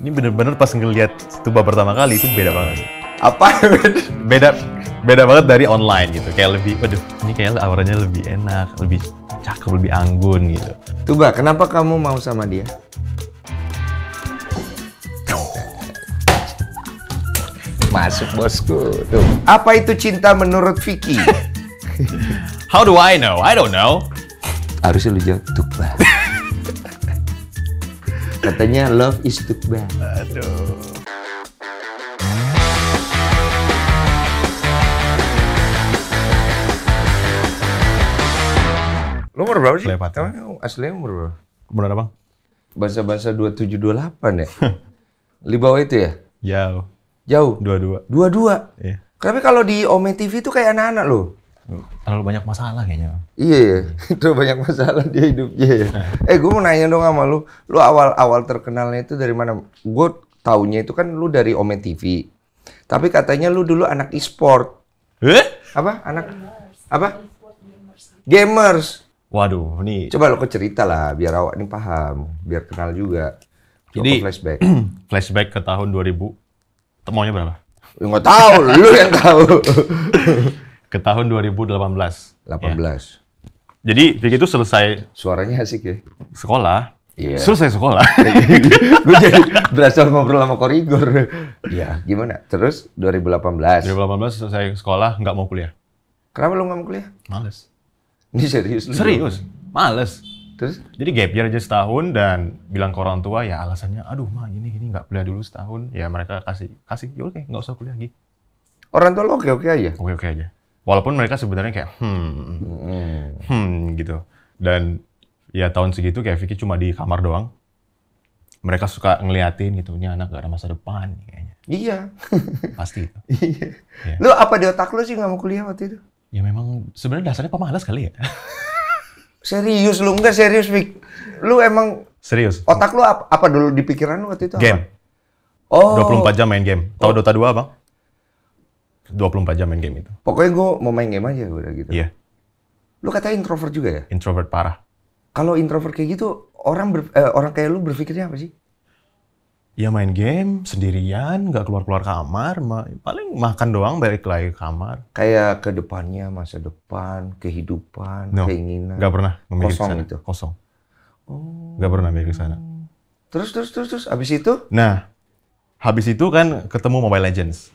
Ini bener-bener pas ngeliat tuba pertama kali itu beda banget. Apa? beda beda banget dari online gitu. Kayak lebih, waduh, ini kayak auranya lebih enak, lebih cakep, lebih anggun gitu. Tuba, kenapa kamu mau sama dia? Masuk bosku. Tuh. Apa itu cinta menurut Vicky? How do I know? I don't know. Harusnya lu jawab Tuba. Katanya love is too bad. Aduh. Lu umur berapa sih? Lepat. Emang aslinya umur berapa? Umur apa? Bahasa-bahasa 2728 ya? Di bawah itu ya? Jauh. Jauh? 22. 22. Iya. Tapi kalau di Ome TV itu kayak anak-anak loh terlalu banyak masalah kayaknya. Iya, iya. terlalu banyak masalah dia hidupnya ya. eh, gue mau nanya dong sama lu, lu awal-awal terkenalnya itu dari mana? Gue taunya itu kan lu dari Ome TV. Tapi katanya lu dulu anak e-sport. Eh? Apa? Anak apa? Gamers. Waduh, ini coba lo cerita lah biar awak ini paham, biar kenal juga. Coba Jadi flashback. flashback ke tahun 2000. Temuannya berapa? Enggak tahu, lu yang tahu. ke tahun 2018. 18. Ya. Jadi Vicky itu selesai suaranya asik ya. Sekolah. Yeah. Selesai sekolah. Gue jadi berasa ngobrol sama Korigor. Iya. gimana? Terus 2018. 2018 selesai sekolah nggak mau kuliah. Kenapa lu nggak mau kuliah? Males. Ini serius Serius. Dulu. Males. Terus? Jadi gap year aja setahun dan bilang ke orang tua ya alasannya, aduh mah ini ini nggak kuliah dulu setahun. Ya mereka kasih kasih, ya oke nggak usah kuliah lagi. Orang tua lo oke oke aja. Oke oke aja. Walaupun mereka sebenarnya kayak hmm, hmm, hmm gitu. Dan ya tahun segitu kayak Vicky cuma di kamar doang. Mereka suka ngeliatin gitu, ini anak gak ada masa depan kayaknya. Iya. Pasti itu. iya. Yeah. Lu apa di otak lu sih gak mau kuliah waktu itu? Ya memang sebenarnya dasarnya pemalas kali ya. serius lu enggak serius Vic. Lu emang serius. Otak lu apa, apa dulu di pikiran lu waktu itu? Game. Apa? Oh. 24 jam main game. Tahu oh. Dota 2, Bang? 24 jam main game itu. Pokoknya gue mau main game aja udah gitu. Iya. Yeah. Lu katanya introvert juga ya? Introvert parah. Kalau introvert kayak gitu, orang ber, eh, orang kayak lu berpikirnya apa sih? Ya main game sendirian, nggak keluar-keluar kamar, ma paling makan doang balik lagi ke kamar. Kayak ke depannya, masa depan, kehidupan, no, keinginan. Nggak pernah memikir Kosong itu? Kosong. Oh. Nggak pernah mikir sana. Terus, terus, terus, terus. Habis itu? Nah, habis itu kan ketemu Mobile Legends.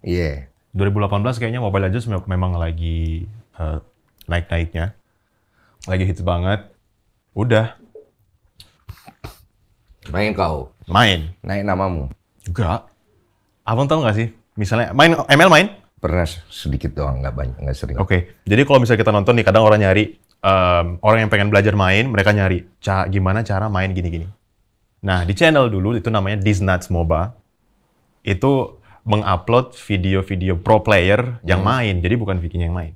Iya. Yeah. 2018 kayaknya Mobile Legends memang lagi uh, naik-naiknya. Lagi hits banget. Udah. Main kau? Main. Naik namamu? Enggak. Abang tau nggak sih? Misalnya, main eh, ML main? Pernah sedikit doang, nggak banyak, nggak sering. Oke. Okay. Jadi kalau misalnya kita nonton nih, kadang orang nyari, um, orang yang pengen belajar main, mereka nyari, Ca gimana cara main gini-gini. Nah, di channel dulu itu namanya Disnuts MOBA. Itu mengupload video-video pro player hmm. yang main. Jadi bukan Vicky yang main.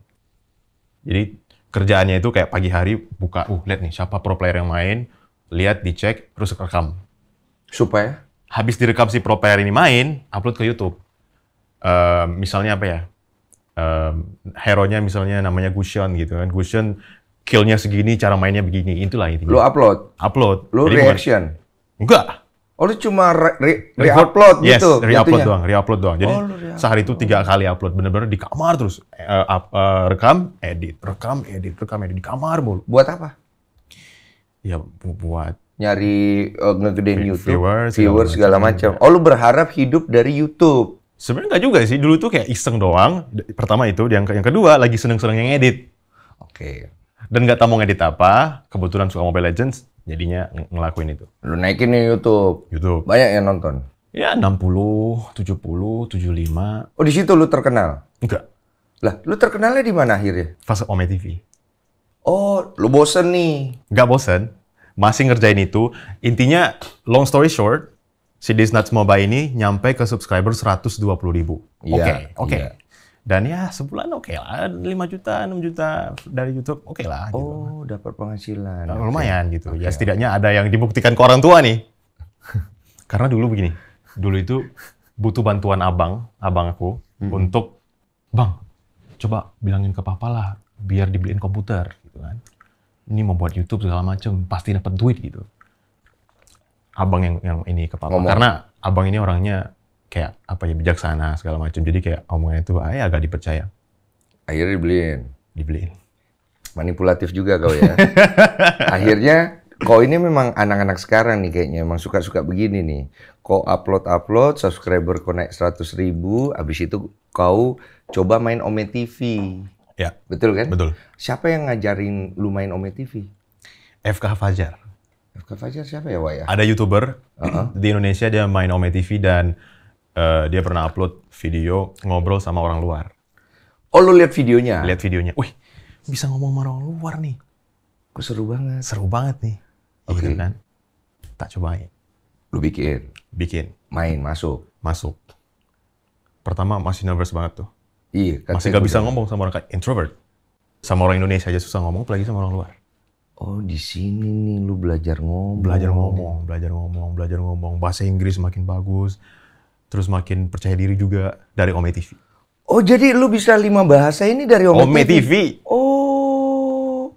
Jadi kerjaannya itu kayak pagi hari buka, uh lihat nih siapa pro player yang main, lihat dicek terus rekam. Supaya habis direkam si pro player ini main, upload ke YouTube. Uh, misalnya apa ya? Uh, hero-nya misalnya namanya Gusion gitu kan. Gusion killnya segini, cara mainnya begini. Itulah intinya. Lo upload. Upload. Lu reaction. enggak. Oh lu cuma re-upload re, re, re yes, gitu? re-upload doang, re-upload doang. Jadi oh, re sehari itu tiga kali upload, bener-bener di kamar terus. Uh, up, uh, rekam, edit, rekam, edit, rekam, edit. Di kamar mulu. Buat apa? Ya buat... Nyari uh, ngegedein YouTube, viewers, viewers segala, segala macam. Iya. Oh lu berharap hidup dari YouTube? Sebenarnya nggak juga sih, dulu tuh kayak iseng doang. Pertama itu, yang, yang kedua lagi seneng-seneng yang edit. Oke. Okay. Dan nggak tahu mau ngedit apa, kebetulan suka Mobile Legends, jadinya ngelakuin itu. Lu naikin nih YouTube. YouTube. Banyak yang nonton. Ya 60, 70, 75. Oh di situ lu terkenal? Enggak. Lah, lu terkenalnya di mana akhirnya? Pas Ome TV. Oh, lu bosen nih. Enggak bosen. Masih ngerjain itu. Intinya, long story short, si Disnuts Mobile ini nyampe ke subscriber puluh ribu. Iya, oke, oke. Iya dan ya sebulan oke okay lah 5 juta 6 juta dari YouTube oke okay lah gitu. Oh, dapat penghasilan. Nah, lumayan okay. gitu. Okay. Ya setidaknya ada yang dibuktikan ke orang tua nih. Karena dulu begini, dulu itu butuh bantuan abang, abang aku hmm. untuk bang coba bilangin ke papa lah biar dibeliin komputer gitu kan. Ini membuat YouTube segala macam pasti dapat duit gitu. Abang yang yang ini ke papa Ngomong. karena abang ini orangnya kayak apa ya bijaksana segala macam. Jadi kayak omongannya itu ayah ya, agak dipercaya. Akhirnya dibeliin. Dibeliin. Manipulatif juga kau ya. Akhirnya kau ini memang anak-anak sekarang nih kayaknya memang suka-suka begini nih. Kau upload-upload, subscriber kau naik seratus ribu, Abis itu kau coba main Ome TV. Ya. Betul kan? Betul. Siapa yang ngajarin lu main Ome TV? FK Fajar. FK Fajar siapa ya, Wak? Ya? Ada YouTuber uh -huh. di Indonesia dia main Ome TV dan Eh, dia pernah upload video ngobrol sama orang luar. Oh lu lihat videonya? Lihat videonya. Wih, bisa ngomong sama orang luar nih. Kok seru banget. Seru banget nih. Iya Oke. Okay. kan. Tak cobain. Lu bikin? Bikin. Main, masuk? Masuk. Pertama masih nervous banget tuh. Iya. Kan masih gak bisa udah. ngomong sama orang kayak introvert. Sama orang Indonesia aja susah ngomong, apalagi sama orang luar. Oh di sini nih lu belajar ngomong. Belajar ngomong, belajar ngomong, belajar ngomong. Bahasa Inggris makin bagus terus makin percaya diri juga dari Ome TV. Oh, jadi lu bisa lima bahasa ini dari Ome, Ome TV. TV. Oh.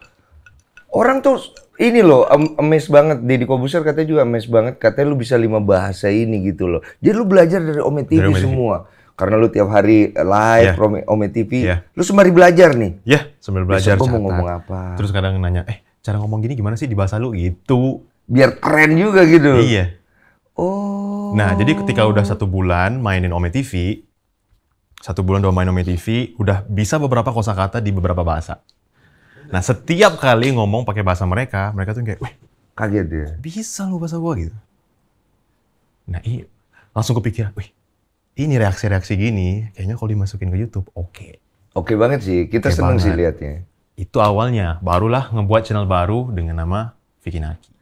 Orang tuh ini loh emes amazed banget Deddy Kobuser katanya juga amazed banget katanya lu bisa lima bahasa ini gitu loh. Jadi lu belajar dari Ome TV dari Ome semua. TV. Karena lu tiap hari live yeah. Ome, Ome TV, yeah. lu sembari belajar nih. Ya yeah, sambil belajar. Terus ngomong apa? Terus kadang nanya, "Eh, cara ngomong gini gimana sih di bahasa lu?" gitu. Biar keren juga gitu. Iya. Oh. Nah, jadi ketika udah satu bulan mainin Ome TV, satu bulan udah main Ome TV, udah bisa beberapa kosakata di beberapa bahasa. Nah, setiap kali ngomong pakai bahasa mereka, mereka tuh kayak, "Wih, kaget dia. Bisa lu bahasa gua gitu." Nah, iya. Langsung kepikiran, "Wih, ini reaksi-reaksi gini, kayaknya kalau dimasukin ke YouTube, oke." Okay. Oke okay banget sih. Kita okay seneng sih liatnya. Itu awalnya, barulah ngebuat channel baru dengan nama Vicky Naki.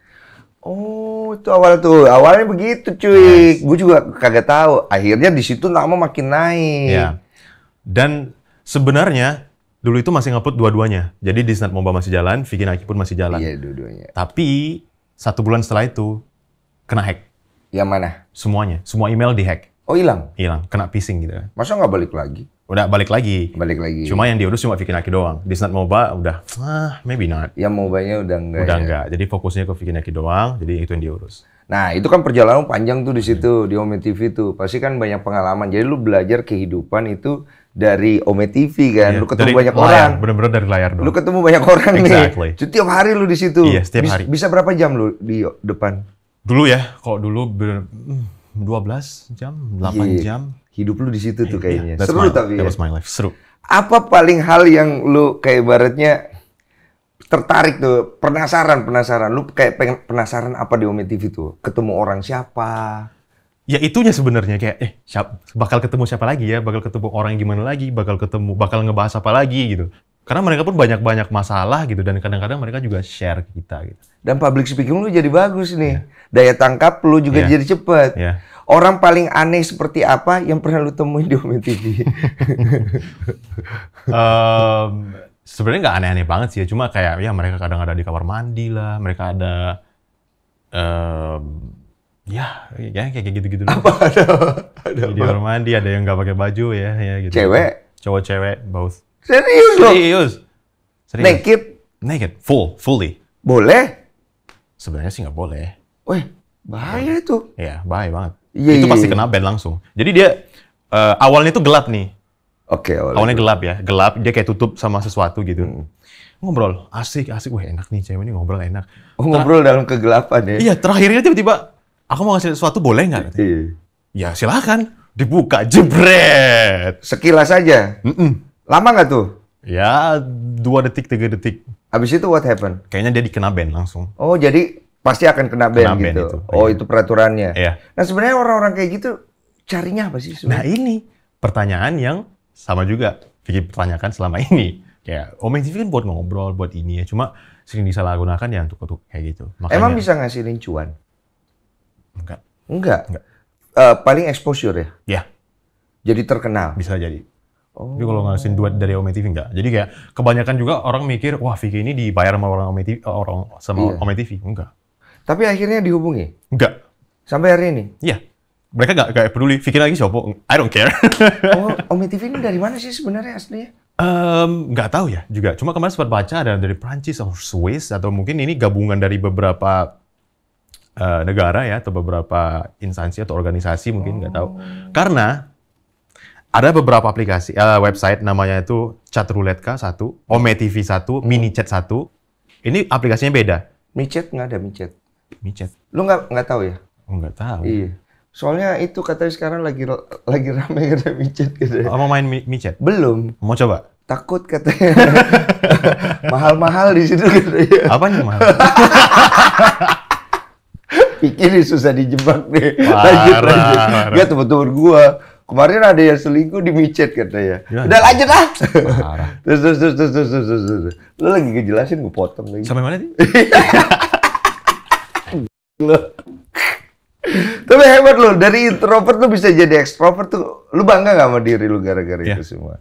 Oh, itu awal tuh. Awalnya begitu, cuy. Yes. Gue juga kagak tahu. Akhirnya di situ nama makin naik. Ya. Dan sebenarnya dulu itu masih ngeput dua-duanya. Jadi di Snap Momba masih jalan, Vicky Naki pun masih jalan. Iya, dua-duanya. Tapi satu bulan setelah itu kena hack. Yang mana? Semuanya. Semua email dihack. Oh, hilang. Hilang. Kena phishing gitu. Masa nggak balik lagi? udah balik lagi. Balik lagi. Cuma yang diurus cuma bikin Aki doang. Di mau MOBA udah, ah, maybe not. ya mau banyak udah enggak. Udah ya? enggak. Jadi fokusnya ke bikin Aki doang, jadi itu yang diurus. Nah, itu kan perjalanan panjang tuh di situ hmm. di Ome TV tuh. Pasti kan banyak pengalaman. Jadi lu belajar kehidupan itu dari Ome TV kan. Iya, lu ketemu dari banyak layar, orang. Bener-bener dari layar dong. Lu ketemu banyak orang exactly. nih. tiap hari lu di situ. Iya, setiap hari. Bisa, berapa jam lu di depan? Dulu ya, Kok dulu hmm, dua 12 jam, 8 yeah. jam hidup lu di situ tuh iya, kayaknya. Yeah, seru my, tapi that ya. my life. Seru. Apa paling hal yang lu kayak baratnya tertarik tuh, penasaran, penasaran. Lu kayak pengen penasaran apa di Ome TV tuh? Ketemu orang siapa? Ya itunya sebenarnya kayak eh siap, bakal ketemu siapa lagi ya, bakal ketemu orang yang gimana lagi, bakal ketemu bakal ngebahas apa lagi gitu. Karena mereka pun banyak-banyak masalah gitu dan kadang-kadang mereka juga share ke kita gitu. Dan public speaking lu jadi bagus nih. Yeah. Daya tangkap lu juga yeah. jadi cepet. Yeah Orang paling aneh seperti apa yang pernah lu temui di Umi TV? um, Sebenarnya nggak aneh-aneh banget sih ya, cuma kayak ya mereka kadang ada di kamar mandi lah, mereka ada um, ya ya kayak gitu-gitu. Apa ada? ada di kamar mandi ada yang nggak pakai baju ya, ya gitu. Cewek? Cowok cewek both. Serius Serius. Serius. Naked? Naked, full, fully. Boleh? Sebenarnya sih nggak boleh. Wih, bahaya itu. Iya, bahaya banget yeah, itu iya, pasti iya. kena ban langsung. Jadi dia uh, awalnya itu gelap nih. Oke, okay, awalnya, awalnya gelap ya, gelap dia kayak tutup sama sesuatu gitu. Hmm. Ngobrol, asik, asik, wah enak nih cewek ini ngobrol enak. Oh, ngobrol dalam kegelapan ya? Iya, terakhirnya tiba-tiba aku mau ngasih sesuatu boleh nggak? Iya. Ya silakan, dibuka jebret. Sekilas saja. Mm -mm. Lama nggak tuh? Ya dua detik tiga detik. Habis itu what happened? Kayaknya dia dikena band langsung. Oh jadi pasti akan kena ban, gitu. itu. Oh, iya. itu peraturannya. Iya. Nah, sebenarnya orang-orang kayak gitu carinya apa sih sebenarnya? Nah, ini pertanyaan yang sama juga Vicky pertanyakan selama ini. ya Omeng oh, TV kan buat ngobrol, buat ini ya. Cuma sering disalahgunakan ya untuk untuk kayak gitu. Makanya, Emang bisa ngasih lincuan? Enggak. Enggak. Enggak. Uh, paling exposure ya? ya Jadi terkenal. Bisa jadi. Oh. Jadi kalau ngasihin duet dari Ome TV enggak. Jadi kayak kebanyakan juga orang mikir, wah Vicky ini dibayar sama orang Ome TV, eh, orang sama iya. Ome TV. Enggak. Tapi akhirnya dihubungi? Enggak. Sampai hari ini? Iya. Mereka nggak kayak peduli. Pikir lagi siapa? I don't care. oh, Omi TV ini dari mana sih sebenarnya aslinya? Um, tahu ya juga. Cuma kemarin sempat baca ada dari Prancis atau Swiss atau mungkin ini gabungan dari beberapa uh, negara ya atau beberapa instansi atau organisasi mungkin nggak oh. tahu. Karena ada beberapa aplikasi uh, website namanya itu chat Roulette k satu, Ome TV satu, Mini Chat satu. Ini aplikasinya beda. Chat nggak ada Chat micet lu nggak nggak tahu ya oh nggak tahu iya soalnya itu katanya sekarang lagi lagi rame karena micet gitu oh, ya. mau main micet belum mau coba takut katanya mahal-mahal di situ gitu ya. Apa nih mahal? Pikir susah dijebak deh. Parah, lanjut lanjut. Parah. Gak teman-teman gua kemarin ada yang selingkuh di micet katanya. Ya, Udah lanjut lah. terus, terus, terus, terus, terus, terus. Lu lagi ngejelasin gua potong lagi. Sampai mana sih? lo. Tapi hebat lo, dari introvert lo bisa jadi extrovert tuh. lo bangga gak sama diri lo gara-gara yeah. itu semua?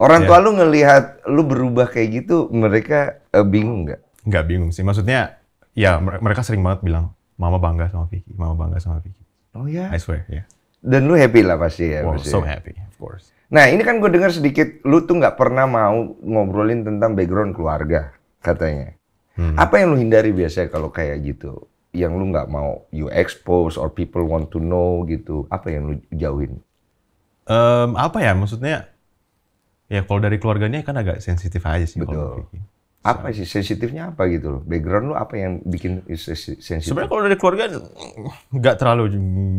Orang yeah. tua iya. lo ngelihat lo berubah kayak gitu, mereka uh, bingung gak? Gak bingung sih. Maksudnya, ya mereka sering banget bilang, mama bangga sama Vicky, mama bangga sama Vicky. Oh ya? Yeah? I swear, ya. Yeah. Dan lu happy lah pasti ya? Wow, so ya. happy, of course. Nah ini kan gue dengar sedikit, lu tuh nggak pernah mau ngobrolin tentang background keluarga katanya. Hmm. Apa yang lu hindari biasanya kalau kayak gitu? yang lu nggak mau you expose or people want to know gitu apa yang lu jauhin um, apa ya maksudnya ya kalau dari keluarganya kan agak sensitif aja sih betul gitu. apa sih sensitifnya apa gitu loh background lu apa yang bikin sensitif sebenarnya kalau dari keluarga nggak terlalu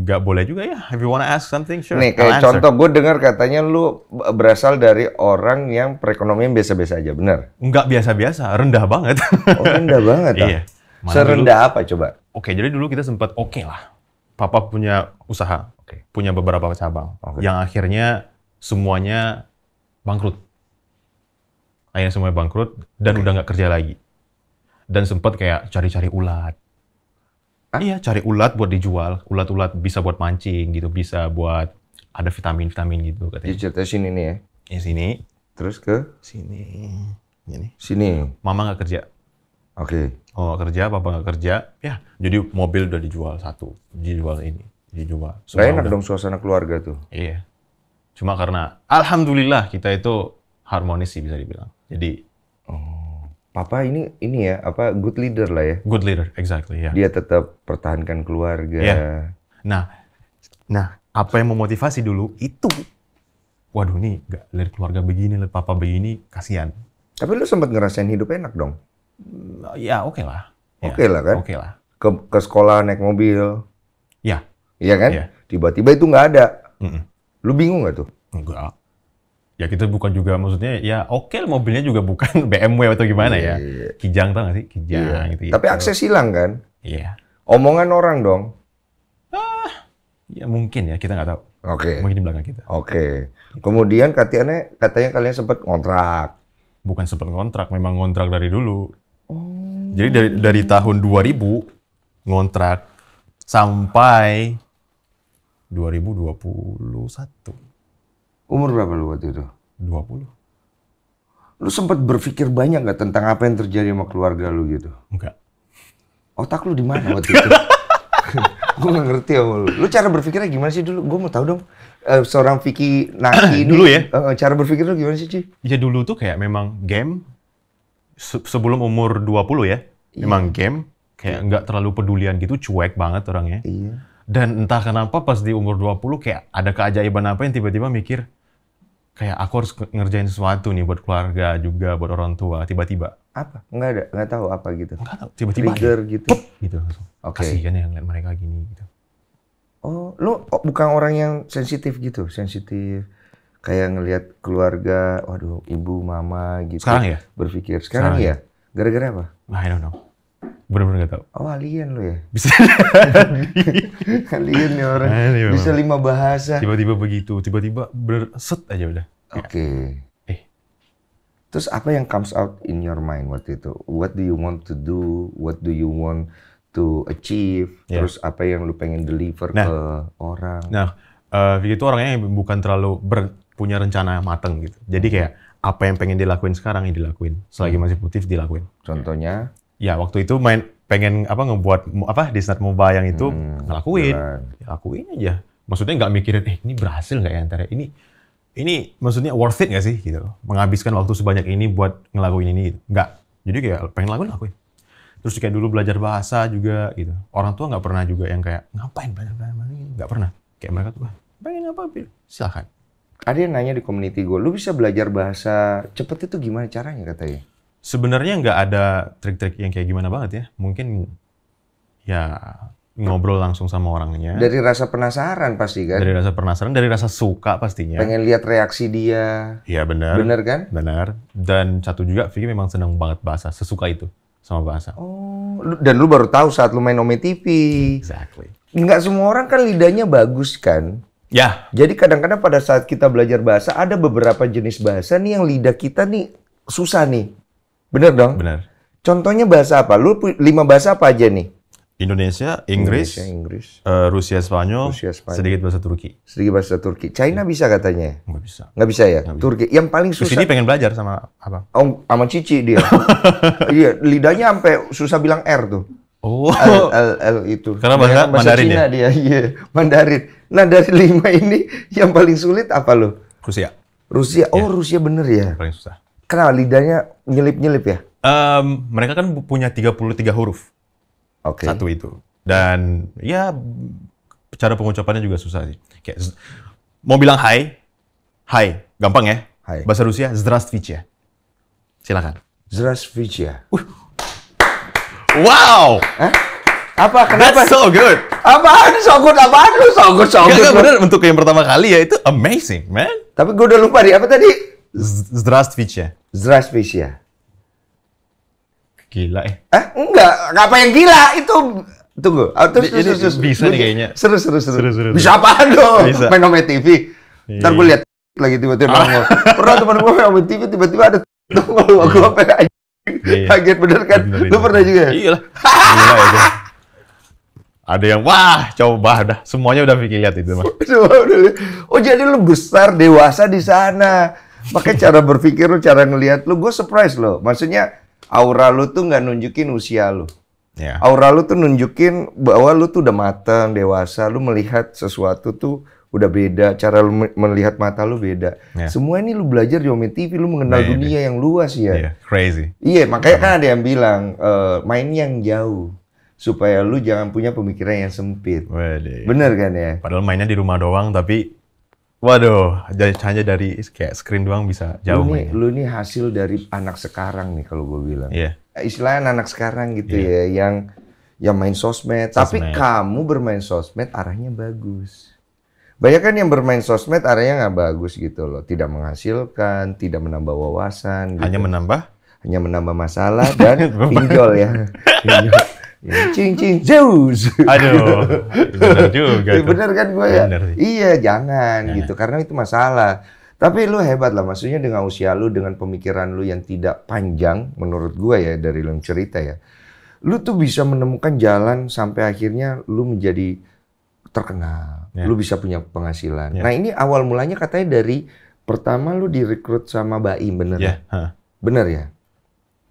nggak boleh juga ya if you wanna ask something sure nih kayak contoh gue dengar katanya lu berasal dari orang yang perekonomian biasa-biasa aja benar nggak biasa-biasa rendah banget oh, rendah banget ah. iya Mana Serendah dulu? apa coba? Oke, okay, jadi dulu kita sempat oke okay lah. Papa punya usaha, okay. punya beberapa cabang, okay. yang akhirnya semuanya bangkrut. Akhirnya semuanya bangkrut dan okay. udah nggak kerja lagi. Dan sempat kayak cari-cari ulat. Hah? Iya, cari ulat buat dijual. Ulat-ulat bisa buat mancing gitu, bisa buat ada vitamin-vitamin gitu katanya. Di cerita sini nih ya? Di sini. Terus ke? Sini. Ini. Sini. Mama nggak kerja. Oke. Okay oh, kerja apa nggak kerja ya jadi mobil udah dijual satu dijual ini dijual saya enak dong suasana keluarga tuh iya cuma karena alhamdulillah kita itu harmonis sih bisa dibilang jadi oh papa ini ini ya apa good leader lah ya good leader exactly ya yeah. dia tetap pertahankan keluarga yeah. nah nah apa yang memotivasi dulu itu waduh nih gak lihat keluarga begini lihat papa begini kasihan tapi lu sempat ngerasain hidup enak dong Mm, ya oke okay lah. Ya, oke okay lah kan. Oke okay lah. Ke, ke sekolah naik mobil. Ya. Iya kan. Ya. Tiba-tiba itu nggak ada. Mm -mm. Lu bingung nggak tuh? Enggak. Ya kita bukan juga maksudnya ya oke okay, mobilnya juga bukan BMW atau gimana yeah, ya. Yeah. Kijang tau gak sih? Kijang yeah. gitu. Ya. Tapi akses hilang kan? Iya. Yeah. Omongan orang dong. Ah, ya mungkin ya kita nggak tahu. Oke. Okay. Mungkin di belakang kita. Oke. Okay. Kemudian katanya katanya kalian sempat kontrak. Bukan sempat kontrak, memang kontrak dari dulu. Oh. Jadi dari dari tahun 2000 ngontrak sampai 2021. Umur berapa lu waktu itu? 20. Lu sempat berpikir banyak nggak tentang apa yang terjadi sama keluarga lu gitu? Enggak. Otak lu di mana waktu itu? gue gak ngerti ya lu. Lu cara berpikirnya gimana sih dulu? Gue mau tahu dong. Uh, seorang Vicky Naki dulu, dulu ya. Uh, cara berpikir lu gimana sih, Ci? Ya dulu tuh kayak memang game sebelum umur 20 ya, iya. memang game kayak iya. nggak terlalu pedulian gitu, cuek banget orangnya. Iya. Dan entah kenapa pas di umur 20 kayak ada keajaiban apa yang tiba-tiba mikir kayak aku harus ngerjain sesuatu nih buat keluarga juga, buat orang tua, tiba-tiba. Apa? Nggak ada, nggak tahu apa gitu. Nggak tahu, tiba-tiba Trigger aja. gitu. Pup, gitu Okay. Kasihan ya ngeliat mereka gini gitu. Oh, lo oh, bukan orang yang sensitif gitu, sensitif kayak ngelihat keluarga, waduh ibu, mama gitu. Sekarang ya? Berpikir. Sekarang, Sekarang iya. ya? Gara-gara apa? Nah, I don't know. Bener-bener gak tau. Oh alien lo ya? Bisa alien nih orang. Alien, Bisa lima bahasa. Tiba-tiba begitu. Tiba-tiba berset aja udah. Oke. Okay. Ya. Eh. Terus apa yang comes out in your mind waktu itu? What do you want to do? What do you want to achieve? Yeah. Terus apa yang lu pengen deliver nah, ke orang? Nah, eh, uh, itu orangnya yang bukan terlalu ber, punya rencana yang mateng gitu. Jadi kayak apa yang pengen dilakuin sekarang yang dilakuin. Selagi hmm. masih putih dilakuin. Contohnya? Ya waktu itu main pengen apa ngebuat apa di saat mau yang itu hmm, ngelakuin, ya, lakuin aja. Maksudnya nggak mikirin, eh ini berhasil nggak ya ntar ya? Ini ini maksudnya worth it nggak sih gitu? Menghabiskan waktu sebanyak ini buat ngelakuin ini gitu? Nggak. Jadi kayak pengen lakuin lakuin. Terus kayak dulu belajar bahasa juga gitu. Orang tua nggak pernah juga yang kayak ngapain belajar bahasa ini, nggak pernah. Kayak mereka tuh pengen apa? Silakan ada yang nanya di community gue, lu bisa belajar bahasa cepet itu gimana caranya katanya? Sebenarnya nggak ada trik-trik yang kayak gimana banget ya. Mungkin ya ngobrol langsung sama orangnya. Dari rasa penasaran pasti kan? Dari rasa penasaran, dari rasa suka pastinya. Pengen lihat reaksi dia. Iya benar. Benar kan? Benar. Dan satu juga Vicky memang senang banget bahasa, sesuka itu sama bahasa. Oh, dan lu baru tahu saat lu main Ome TV. Exactly. Nggak semua orang kan lidahnya bagus kan? Ya. Jadi kadang-kadang pada saat kita belajar bahasa ada beberapa jenis bahasa nih yang lidah kita nih susah nih. Bener dong? Bener. Contohnya bahasa apa? Lu lima bahasa apa aja nih? Indonesia, Inggris, Indonesia, Inggris. Uh, Rusia, Spanyol, Rusia, Spanyol, sedikit bahasa Turki. Sedikit bahasa Turki. China hmm. bisa katanya? Nggak bisa. Nggak bisa ya? Nggak bisa. Turki. Yang paling susah. Sini pengen belajar sama apa? Oh, sama Cici dia. iya, lidahnya sampai susah bilang R tuh. Oh. L, L, L itu. Karena bahasa, bahasa Mandarin Cina ya? dia, iya, Mandarin. Nah, dari lima ini yang paling sulit apa lo? Rusia. Rusia. Oh, ya. Rusia bener ya. Paling susah. Kenapa lidahnya nyelip-nyelip ya? Um, mereka kan punya 33 huruf. Oke. Okay. Satu itu. Dan ya cara pengucapannya juga susah sih. Kayak mau bilang hai, hai, gampang ya? Hai. Bahasa Rusia, zdravstvuyte. Ya. Silakan. Zdravstvuyte. Ya? Uh, Wow. Hah? Apa? Kenapa? That's so good. Apaan so good? Apaan lu so good? So good. Gak, gak, bener, untuk yang pertama kali ya itu amazing, man. Tapi gue udah lupa di apa tadi? Здравствуйте. Здравствуйте. Ya? Ya? Gila ya? Eh, enggak. Apa yang gila? Itu Tunggu, oh, terus, terus, terus, bisa nih kayaknya. Seru, seru, seru. seru, seru bisa apaan dong? Bisa. Main nomor TV. Iya. Ntar gue lihat lagi tiba-tiba Pernah teman gue main TV tiba-tiba ada tunggu. Gue pengen Iya, iya. Kaget bener kan? Bener, Lu pernah juga? Ya? Iya lah. Ada yang wah coba dah semuanya udah pikir lihat itu mah. oh jadi lu besar dewasa di sana. Makanya cara berpikir lu, cara ngelihat lu, gue surprise lo. Maksudnya aura lu tuh nggak nunjukin usia lu. Iya. Aura lu tuh nunjukin bahwa lu tuh udah matang, dewasa, lu melihat sesuatu tuh udah beda, cara lu melihat mata lu beda. Yeah. Semua ini lu belajar di Ome TV, lu mengenal Maybe. dunia yang luas ya. Yeah, crazy. Iya, makanya kan ada yang bilang uh, main yang jauh supaya lu jangan punya pemikiran yang sempit. Wede. Bener kan ya? Padahal mainnya di rumah doang tapi waduh, jadi hanya dari kayak screen doang bisa jauh. Lu nih, lu nih hasil dari anak sekarang nih kalau gue bilang. Iya. Yeah. Istilahnya anak sekarang gitu yeah. ya yang yang main sosmed, sosmed. tapi kamu bermain sosmed arahnya bagus. Banyak kan yang bermain sosmed areanya nggak bagus gitu loh, tidak menghasilkan, tidak menambah wawasan. Gitu. Hanya menambah? Hanya menambah masalah dan pinjol ya. ya Cincin Zeus. Aduh, bener juga. Itu. Ya, benar kan gue ya? Iya, jangan nah. gitu karena itu masalah. Tapi lu hebat lah, maksudnya dengan usia lu, dengan pemikiran lu yang tidak panjang, menurut gue ya dari lu cerita ya, lu tuh bisa menemukan jalan sampai akhirnya lu menjadi terkenal yeah. lu bisa punya penghasilan. Yeah. Nah ini awal mulanya katanya dari pertama lu direkrut sama Baim, bener? Yeah. Ya? Huh. Bener ya?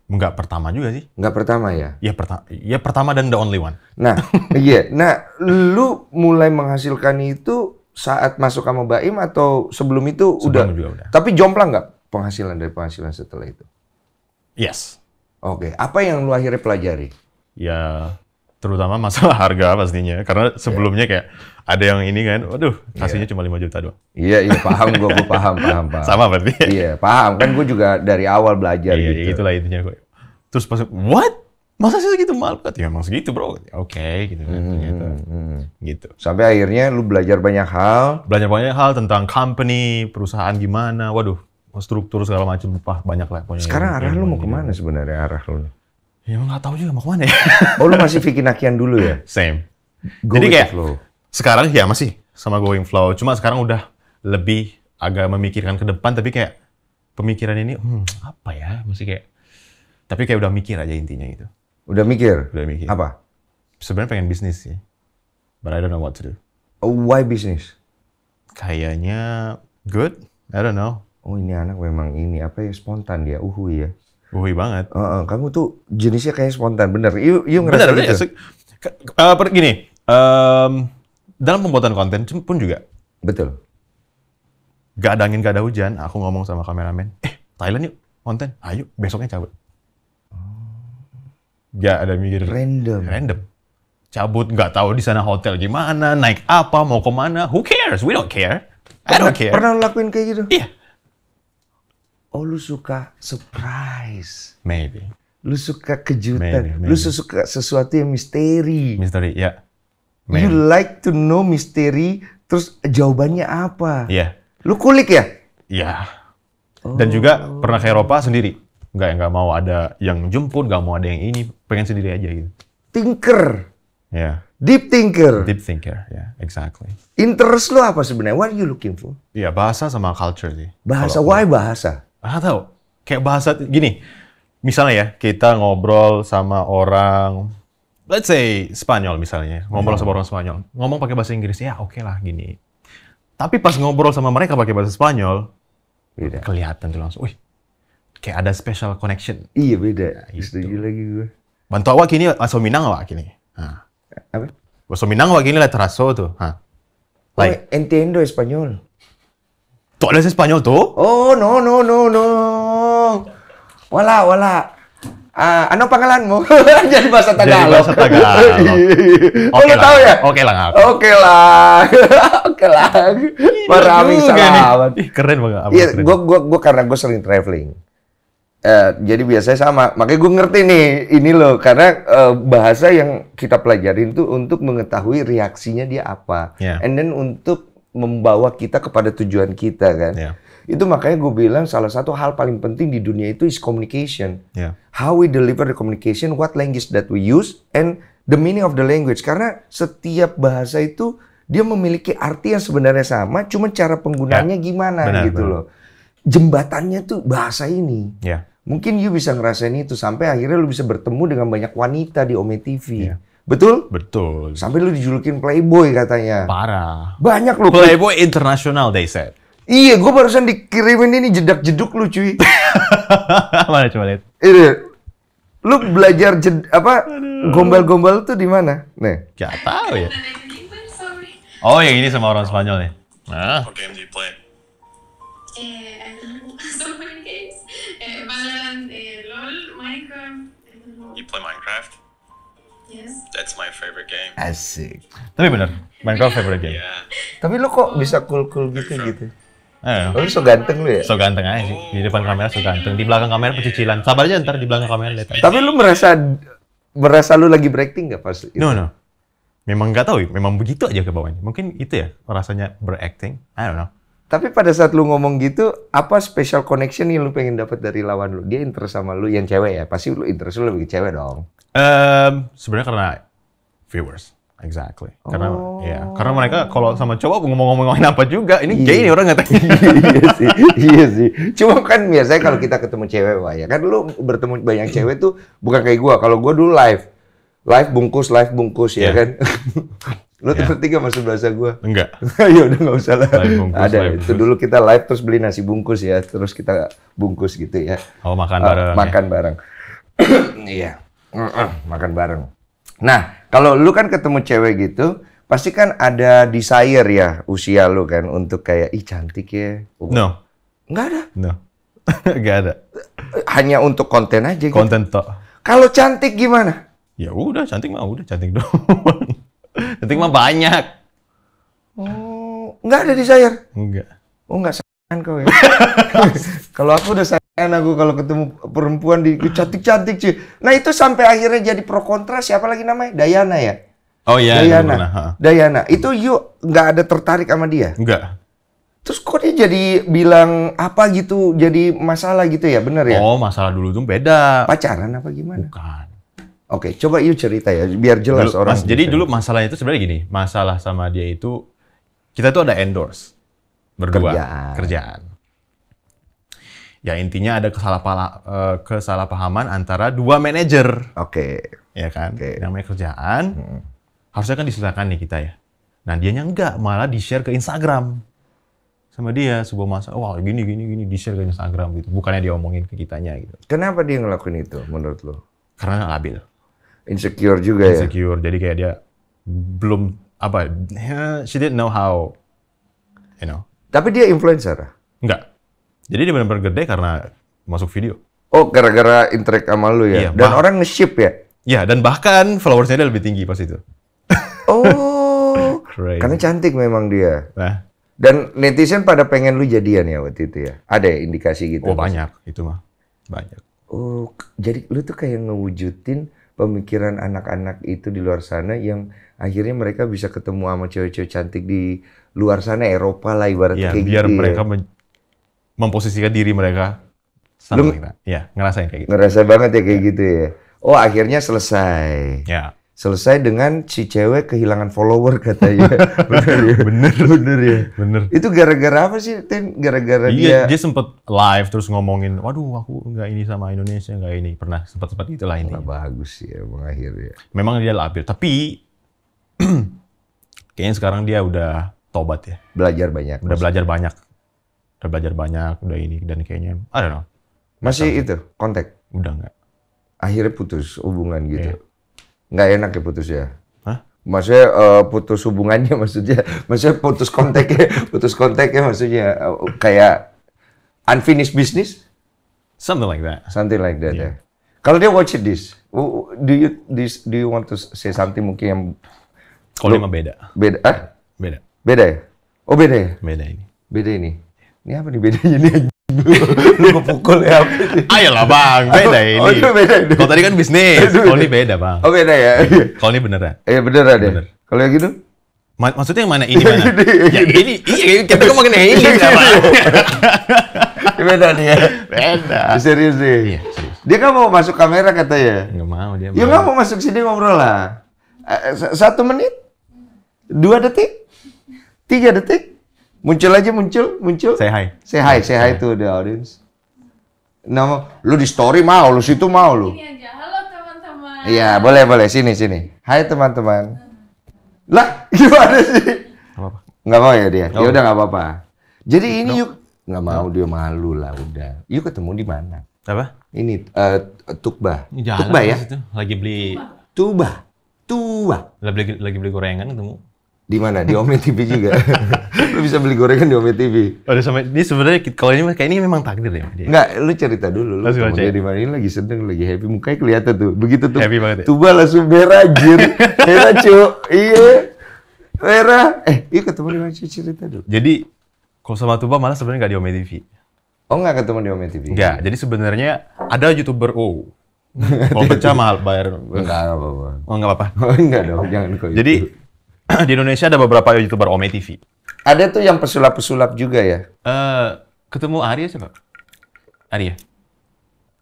Enggak pertama juga sih. Enggak pertama ya? Ya, pertama ya pertama dan the only one. Nah, iya. Nah, lu mulai menghasilkan itu saat masuk sama Baim atau sebelum itu sebelum udah? Juga udah. Tapi jomplang nggak penghasilan dari penghasilan setelah itu? Yes. Oke, okay. apa yang lu akhirnya pelajari? Ya terutama masalah harga pastinya karena iya. sebelumnya kayak ada yang ini kan waduh kasihnya iya. cuma 5 juta doang iya iya paham gue gua paham paham paham sama berarti iya paham kan gue juga dari awal belajar iya, iya gitu itulah intinya gue terus pas what masa sih segitu mahal ya emang segitu bro ya, oke okay, gitu kan, hmm, ternyata hmm, hmm. gitu sampai akhirnya lu belajar banyak hal belajar banyak hal tentang company perusahaan gimana waduh struktur segala macam banyak lah sekarang arah lu mau kemana sebenarnya arah lu Ya emang nggak tahu juga mau kemana ya. oh lu masih Vicky nakian dulu ya? Same. Go Jadi kayak flow. sekarang ya masih sama going flow. Cuma sekarang udah lebih agak memikirkan ke depan tapi kayak pemikiran ini hmm, apa ya masih kayak tapi kayak udah mikir aja intinya gitu. Udah mikir? Udah mikir. Apa? Sebenarnya pengen bisnis sih. But I don't know what to do. Oh, why business? Kayaknya good. I don't know. Oh ini anak memang ini apa ya spontan dia uhu ya. Wuhi banget. Uh, uh, kamu tuh jenisnya kayak spontan, bener. Iya, iya ngerasa bener, gitu. Ya, uh, gini, um, dalam pembuatan konten pun juga. Betul. Gak ada angin, gak ada hujan. Aku ngomong sama kameramen, eh Thailand yuk konten. Ayo, besoknya cabut. Oh. Gak ada mikir. Random. Random. Cabut, nggak tahu di sana hotel gimana, naik apa, mau kemana. Who cares? We don't care. I don't care. Pernah lakuin kayak gitu? Iya. Yeah oh lu suka surprise. Maybe. Lu suka kejutan. Maybe, maybe. Lu suka sesuatu yang misteri. Misteri, ya. Yeah. You like to know misteri, terus jawabannya apa? Iya. Yeah. Lu kulik ya? Iya. Yeah. Oh. Dan juga oh. pernah ke Eropa sendiri. Nggak, nggak mau ada yang jemput, nggak mau ada yang ini. Pengen sendiri aja gitu. Tinker. Ya. Yeah. Deep thinker. Deep thinker, ya, yeah, exactly. Interest lo apa sebenarnya? What are you looking for? Iya, yeah, bahasa sama culture sih. Bahasa, why bahasa? Mana tahu? Kayak bahasa gini. Misalnya ya, kita ngobrol sama orang let's say Spanyol misalnya, ngobrol hmm. sama orang Spanyol. Ngomong pakai bahasa Inggris, ya oke okay lah gini. Tapi pas ngobrol sama mereka pakai bahasa Spanyol, beda. kelihatan tuh langsung, wih, kayak ada special connection. Iya beda. Nah, Setuju gitu. lagi gue. Bantu awak kini aso Minang awak kini. Nah. Apa? Bahasa Minang awak kini lah teraso tuh. Ha. Oh, like, oh, entiendo español. ¿Tú hablas español tú? Oh, no, no, no, no. Wala, wala. Ah, ano pangalan mo? Jadi bahasa Tagalog. Jadi bahasa Tagalog. Oke okay oh, tahu ya? Oke okay lang Oke okay lang. Oke lang. Maraming salamat. keren banget. Iya, gua, gua, gua karena gua sering traveling. Uh, jadi biasanya sama. Makanya gue ngerti nih, ini loh. Karena uh, bahasa yang kita pelajarin tuh untuk mengetahui reaksinya dia apa. Yeah. And then untuk membawa kita kepada tujuan kita kan. Yeah. Itu makanya gue bilang salah satu hal paling penting di dunia itu is communication. Yeah. How we deliver the communication, what language that we use, and the meaning of the language. Karena setiap bahasa itu dia memiliki arti yang sebenarnya sama, cuma cara penggunanya yeah. gimana benar, gitu benar. loh. Jembatannya tuh bahasa ini. Yeah. Mungkin you bisa ngerasain itu sampai akhirnya lu bisa bertemu dengan banyak wanita di Ome TV. Yeah Betul? Betul. Sampai lu dijulukin playboy katanya. Parah. Banyak lu. Playboy internasional they said. Iya, gue barusan dikirimin ini jedak-jeduk lu cuy. mana coba lihat. Ini, lu belajar jed, apa gombal-gombal tuh di mana? Nih. Gak tahu ya. Oh, yang ini sama orang Spanyol nih. Nah. play? You play Minecraft? That's my favorite game. Asik. Tapi benar, Minecraft favorite game. Yeah. Tapi lo kok bisa cool-cool gitu gitu? Eh, oh, lo so ganteng lu ya? So ganteng aja sih. Di depan kamera so ganteng, di belakang kamera pecicilan. Sabar aja ntar di belakang kamera lihat. Tapi lo merasa merasa lo lagi breaking nggak pas itu? No, no. Memang nggak tahu, memang begitu aja ke bawahnya. Mungkin itu ya rasanya beracting. I don't know. Tapi pada saat lu ngomong gitu, apa special connection yang lu pengen dapat dari lawan lu? Dia interest sama lu yang cewek ya. Pasti lu interest lu lebih ke cewek dong. Um, Sebenarnya karena viewers. Exactly. Karena ya, oh. karena mereka kalau sama cowok ngomong-ngomongin apa juga, ini iya. gay nih orang nggak iya. iya sih, iya sih. Cuma kan biasanya kalau kita ketemu cewek, wah ya kan lu bertemu banyak cewek tuh bukan kayak gua. Kalau gua dulu live, live bungkus, live bungkus ya yeah. ya kan. lu yeah. ngerti maksud bahasa gua? Enggak. ya udah nggak usah lah. Live bungkus, Ada live itu dulu kita live terus beli nasi bungkus ya, terus kita bungkus gitu ya. Oh makan eh, bareng. Ya. makan ya. bareng. Iya. yeah. Mm -mm, makan bareng. Nah, kalau lu kan ketemu cewek gitu, pasti kan ada desire ya usia lu kan untuk kayak ih cantik ya. Oh. No. Enggak ada. No. Enggak ada. Hanya untuk konten aja gitu. Konten toh Kalau cantik gimana? Ya udah cantik mah udah cantik doang. cantik mah banyak. Oh, enggak ada desire. Enggak. Oh, enggak kan kau ya. kalau aku udah sayang aku kalau ketemu perempuan di cantik-cantik sih. Nah itu sampai akhirnya jadi pro kontra siapa lagi namanya? Dayana ya. Oh iya. Dayana. Dayana. Itu yuk nggak ada tertarik sama dia. Enggak. Terus kok dia jadi bilang apa gitu, jadi masalah gitu ya, bener ya? Oh, masalah dulu tuh beda. Pacaran apa gimana? Bukan. Oke, coba yuk cerita ya, biar jelas dulu, orang. Mas, jadi dulu masalahnya itu sebenarnya gini, masalah sama dia itu, kita tuh ada endorse berdua kerjaan. kerjaan. Ya intinya ada kesalahpala, eh, kesalahpahaman antara dua manajer. Oke. Okay. Ya kan. Okay. Namanya kerjaan. Hmm. Harusnya kan diselesaikan nih kita ya. Nah dia enggak, malah di share ke Instagram sama dia sebuah masa oh, wah gini gini gini di share ke Instagram gitu bukannya dia omongin ke kitanya gitu kenapa dia ngelakuin itu menurut lo karena labil insecure juga insecure. ya insecure jadi kayak dia belum apa she didn't know how you know tapi dia influencer? Enggak. Jadi dia benar-benar gede karena masuk video. Oh, gara-gara interact sama lu ya? Iya, dan orang nge-ship ya? Iya, dan bahkan followersnya dia lebih tinggi pas itu. Oh, Crazy. karena cantik memang dia. Nah. Dan netizen pada pengen lu jadian ya waktu itu ya? Ada ya indikasi gitu? Oh, banyak. Pas? Itu mah. Banyak. Oh, jadi lu tuh kayak ngewujudin pemikiran anak-anak itu di luar sana yang akhirnya mereka bisa ketemu sama cewek-cewek cantik di luar sana Eropa lah ibaratnya ya, kayak biar gitu, iya. mereka ya. memposisikan diri mereka sama Lu, kita. Ya, ngerasain kayak gitu. Ngerasa banget ya kayak ya. gitu ya. Oh, akhirnya selesai. Ya. Selesai dengan si cewek kehilangan follower katanya. bener ya? Bener. Bener ya? Bener. Itu gara-gara apa sih, tim Gara-gara dia... Dia, dia sempet live terus ngomongin, waduh aku nggak ini sama Indonesia, nggak ini. Pernah sempat-sempat itulah ini. bagus ya, mengakhir akhirnya. Memang dia labil, tapi kayaknya sekarang dia udah tobat ya. Belajar banyak. Udah maksudnya. belajar banyak. Udah belajar banyak, udah ini dan kayaknya I don't know. Masih Masa. itu kontak? Udah nggak. Akhirnya putus hubungan gitu. Iya. Nggak yeah. enak ya putus ya. Maksudnya uh, putus hubungannya maksudnya, maksudnya putus kontaknya, putus kontaknya maksudnya uh, kayak unfinished business? Something like that. Something like that yeah. ya. Kalau dia watch this, do you this, do you want to say something mungkin yang kalau beda. Beda. Ah? Beda. Beda ya? Oh beda ya? Beda ini. Beda ini. Ini apa nih bedanya ini? Lu pukul ya? Ayolah bang, beda oh, ini. Oh, beda ini. Kalau tadi kan bisnis, kalau ini beda bang. Oh beda ya? Kalau ini beneran. Iya beneran deh, ya? Kalau yang gitu? maksudnya yang mana ini mana? ya ini, iya kita kan makin ini apa? beda nih ya. Beda. Serius sih. Iya, serius. Dia kan mau masuk kamera katanya. Nggak mau dia. Ya nggak mau masuk sini ngobrol lah. Eh, satu menit, dua detik, Tiga detik. Muncul aja, muncul, muncul. Say hi. Say hi, say hi to the audience. Nama, lu di story mau, lu situ mau lu. Iya, iya boleh, boleh. Sini, sini. Hai teman-teman. Lah, gimana sih? Nggak mau ya dia? Ya udah nggak apa-apa. Jadi ini yuk nggak mau dia malu lah udah. Yuk ketemu di mana? Apa? Ini uh, tukba. tukba ya. Situ. Lagi beli tuba. Tuba. lagi beli gorengan ketemu. Di mana? Di Omni TV juga. lu bisa beli gorengan di Omni TV. ada sama ini sebenarnya kalau ini kayak ini memang takdir ya. ya? nggak Enggak, lu cerita dulu. Lu ketemu dia di mana ini lagi sedang, lagi happy. Mukanya kelihatan tuh. Begitu tuh. Happy banget. Ya? Tuba langsung merah jir. merah, Cuk. Iya. Merah. Eh, iya ketemu di mana cerita dulu. Jadi kalau sama Tuba malah sebenarnya nggak di Omni TV. Oh, nggak ketemu di Omni TV. Enggak. Jadi sebenarnya ada YouTuber oh mau pecah mahal bayar. Enggak apa-apa. Oh, enggak apa-apa. dong, jangan kok. Jadi gitu. di Indonesia ada beberapa youtuber Ome TV. Ada tuh yang pesulap-pesulap juga ya? Uh, ketemu Arya siapa? Arya?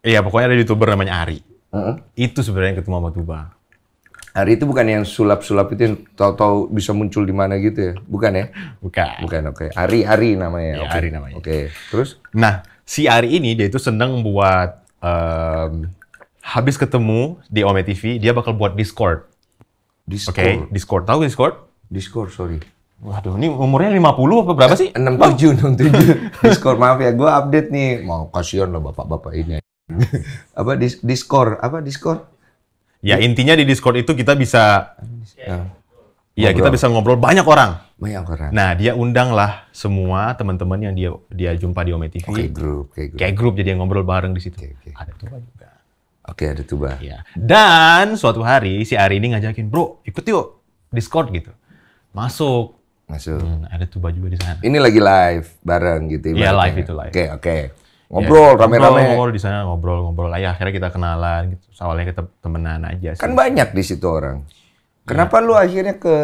Iya, pokoknya ada youtuber namanya Ari. Uh -huh. Itu sebenarnya ketemu sama Tuba. Ari itu bukan yang sulap-sulap itu yang tahu-tahu bisa muncul di mana gitu ya? Bukan ya? Bukan. Bukan, oke. Okay. Ari, Ari namanya. Ya, okay. Ari namanya. Oke, okay. terus? Nah, si Ari ini dia itu seneng buat um, habis ketemu di Ome TV, dia bakal buat Discord. Discord. Oke, okay. Discord. Tahu Discord? Discord, sorry. Waduh, ini umurnya 50 apa berapa sih? 67, 67. Discord, maaf ya, gue update nih. Mau kasihan loh bapak-bapak ini. apa dis Discord? Apa Discord? Ya, intinya di Discord itu kita bisa... Ya. Ya. Iya, kita bisa ngobrol banyak orang. Banyak orang. Nah, dia undang lah semua teman-teman yang dia dia jumpa di Ometv. Kayak grup. Kayak grup. Kayak grup, jadi yang ngobrol bareng di situ. Okay, okay. Ada tuh juga. Oke, ada tuba. Ya. Dan suatu hari si Ari ini ngajakin, "Bro, ikut yuk Discord gitu." Masuk. Masuk. Hmm, ada tuba juga di sana. Ini lagi live bareng gitu Iya, live itu live. Oke, okay, oke. Okay. Iya. Ngobrol rame-rame. Ya, ngobrol, di sana, ngobrol-ngobrol. Ya, akhirnya kita kenalan gitu. Soalnya kita temenan aja sih. Kan banyak di situ orang. Iya. Kenapa ya. lu akhirnya ke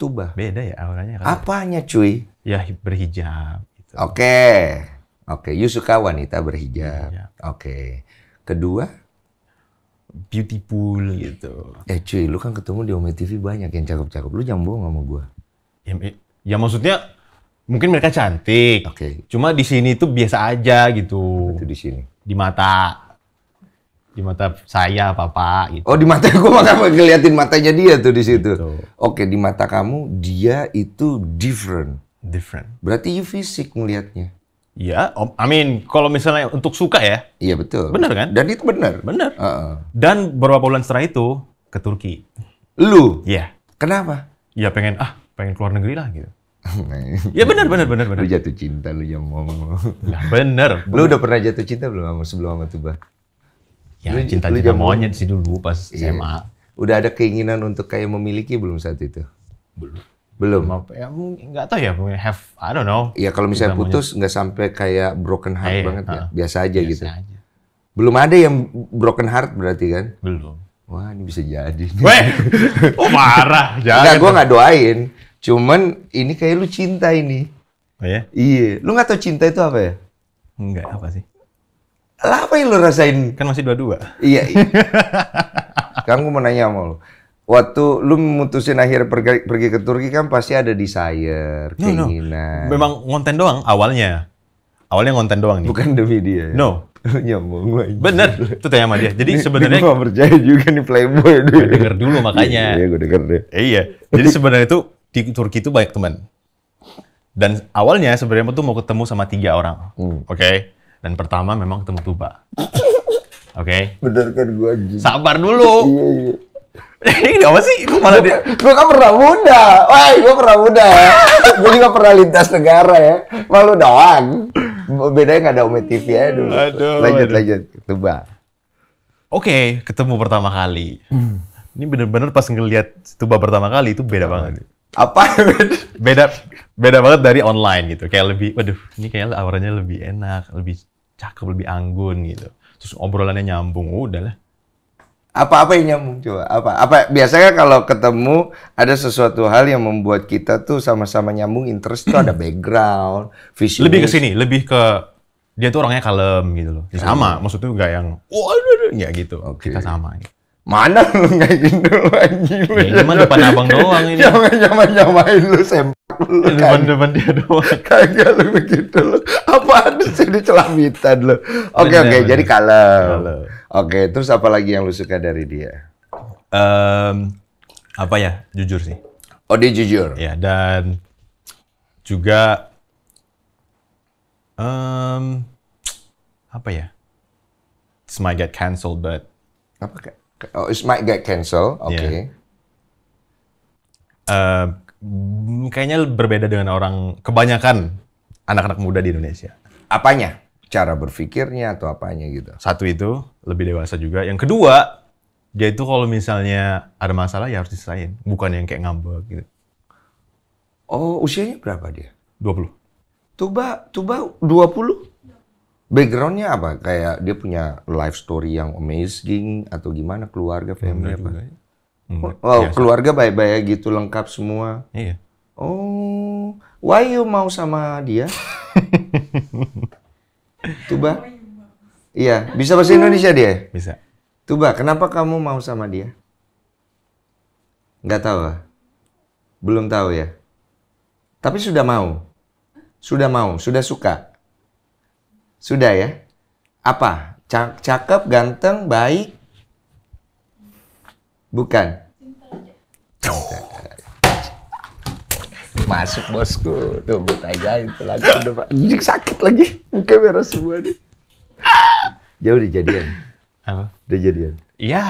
Tuba? Beda ya awalnya. Apanya cuy? Ya berhijab. Gitu. Oke. Okay. Oke, okay. you suka wanita berhijab. Oke. Okay. Kedua? beautiful gitu. Eh cuy, lu kan ketemu di Ome TV banyak yang cakep-cakep. Lu jangan bohong sama gua. Ya, ya maksudnya mungkin mereka cantik. Oke. Okay. Cuma di sini tuh biasa aja gitu. Itu di sini. Di mata di mata saya papa gitu. Oh di mata gue malah ngeliatin matanya dia tuh di situ. Gitu. Oke di mata kamu dia itu different. Different. Berarti you fisik melihatnya. Ya, om, I mean kalau misalnya untuk suka ya. Iya betul. Benar kan? Dan itu benar. Benar. Uh -uh. Dan beberapa bulan setelah itu ke Turki. Lu? Iya. Kenapa? Ya pengen ah pengen keluar negeri lah gitu. ya benar benar benar benar. Lu jatuh cinta lu yang mau. Nah, benar. Lu udah pernah jatuh cinta belum sama sebelum sama Tuba? Ya lu, cinta cinta monyet sih dulu pas yeah. SMA. Udah ada keinginan untuk kayak memiliki belum saat itu? Belum. Belum. Apa, ya, nggak tahu ya, have, I don't know. Ya kalau misalnya putus nggak sampai kayak broken heart eh, banget uh, ya, biasa aja biasa gitu. Aja. Belum ada yang broken heart berarti kan? Belum. Wah ini bisa jadi. Weh, oh marah. Jangan. Enggak, gue gak doain. Cuman ini kayak lu cinta ini. Oh ya? Iya. Lu gak tau cinta itu apa ya? Enggak, apa sih? Lah apa yang lu rasain? Kan masih dua-dua. Iya. iya. Kan gue mau nanya sama lu waktu lu mutusin akhir pergi, pergi ke Turki kan pasti ada desire, no, keinginan. No. Memang ngonten doang awalnya. Awalnya ngonten doang nih. Bukan demi dia. Ya? No. Nyambung aja. Bener, itu tanya sama dia. Jadi sebenarnya gue percaya juga nih Playboy. Gue denger dulu makanya. Iya, gue denger deh. Eh, iya. Jadi sebenarnya itu di Turki itu banyak teman. Dan awalnya sebenarnya tuh mau ketemu sama tiga orang. Hmm. Oke. Okay? Dan pertama memang ketemu Tuba. Oke. Okay? Bener kan gue Sabar dulu. iya, iya ini apa sih? Gue malah dia. Gue kan pernah muda. Wah, gue pernah muda ya. gue juga pernah lintas negara ya. Malu doang. Bedanya nggak ada Ome TV ya dulu. Aduh, lanjut, aduh. lanjut. Coba. Oke, okay, ketemu pertama kali. Hmm. Ini bener-bener pas ngeliat Tuba pertama kali itu beda banget. Apa? Ya, beda beda banget dari online gitu. Kayak lebih, waduh, ini kayaknya auranya lebih enak, lebih cakep, lebih anggun gitu. Terus obrolannya nyambung, udah lah apa-apa yang nyambung coba? Apa? Apa biasanya kalau ketemu ada sesuatu hal yang membuat kita tuh sama-sama nyambung interest tuh ada background, vision Lebih ke sini, lebih ke dia tuh orangnya kalem gitu loh. Ya, sama, iya. maksudnya nggak yang waduh ya gitu. Okay. Kita sama. ya. Mana lu nggak gitu lagi? Ya, cuma depan abang doang ini. Jangan-jangan nyamain lu sem. Kan. depan-depan dia doang kagak ya, lu begitu lu ada sih di celamitan lu oke okay, oke okay, jadi kalem oke okay, terus apa lagi yang lu suka dari dia um, apa ya jujur sih oh dia jujur ya dan juga um, apa ya this might get cancelled but apa oh, it might get cancelled oke okay. yeah. Hmm, kayaknya berbeda dengan orang kebanyakan anak-anak muda di Indonesia. Apanya? Cara berpikirnya atau apanya gitu? Satu itu lebih dewasa juga. Yang kedua, dia itu kalau misalnya ada masalah ya harus diselesain, bukan yang kayak ngambek gitu. Oh, usianya berapa dia? 20. Tuba, Tuba 20? Backgroundnya apa? Kayak dia punya life story yang amazing atau gimana keluarga, family apa? Juga. Ya. Wow, keluarga baik-baik gitu lengkap semua. Iya. Oh, you mau sama dia? Tuba? Iya, bisa bahasa Indonesia dia? Bisa. Tuba, kenapa kamu mau sama dia? Nggak tahu Lah. Belum tahu ya? Tapi sudah mau? Sudah mau? Sudah suka? Sudah ya? Apa? Cakep, ganteng, baik? Bukan? Masuk bosku. Tuh buat aja itu lagi udah Pak. jadi sakit lagi. Muka merah semua nih. Jauh udah jadian. Apa? Udah jadian. Iya.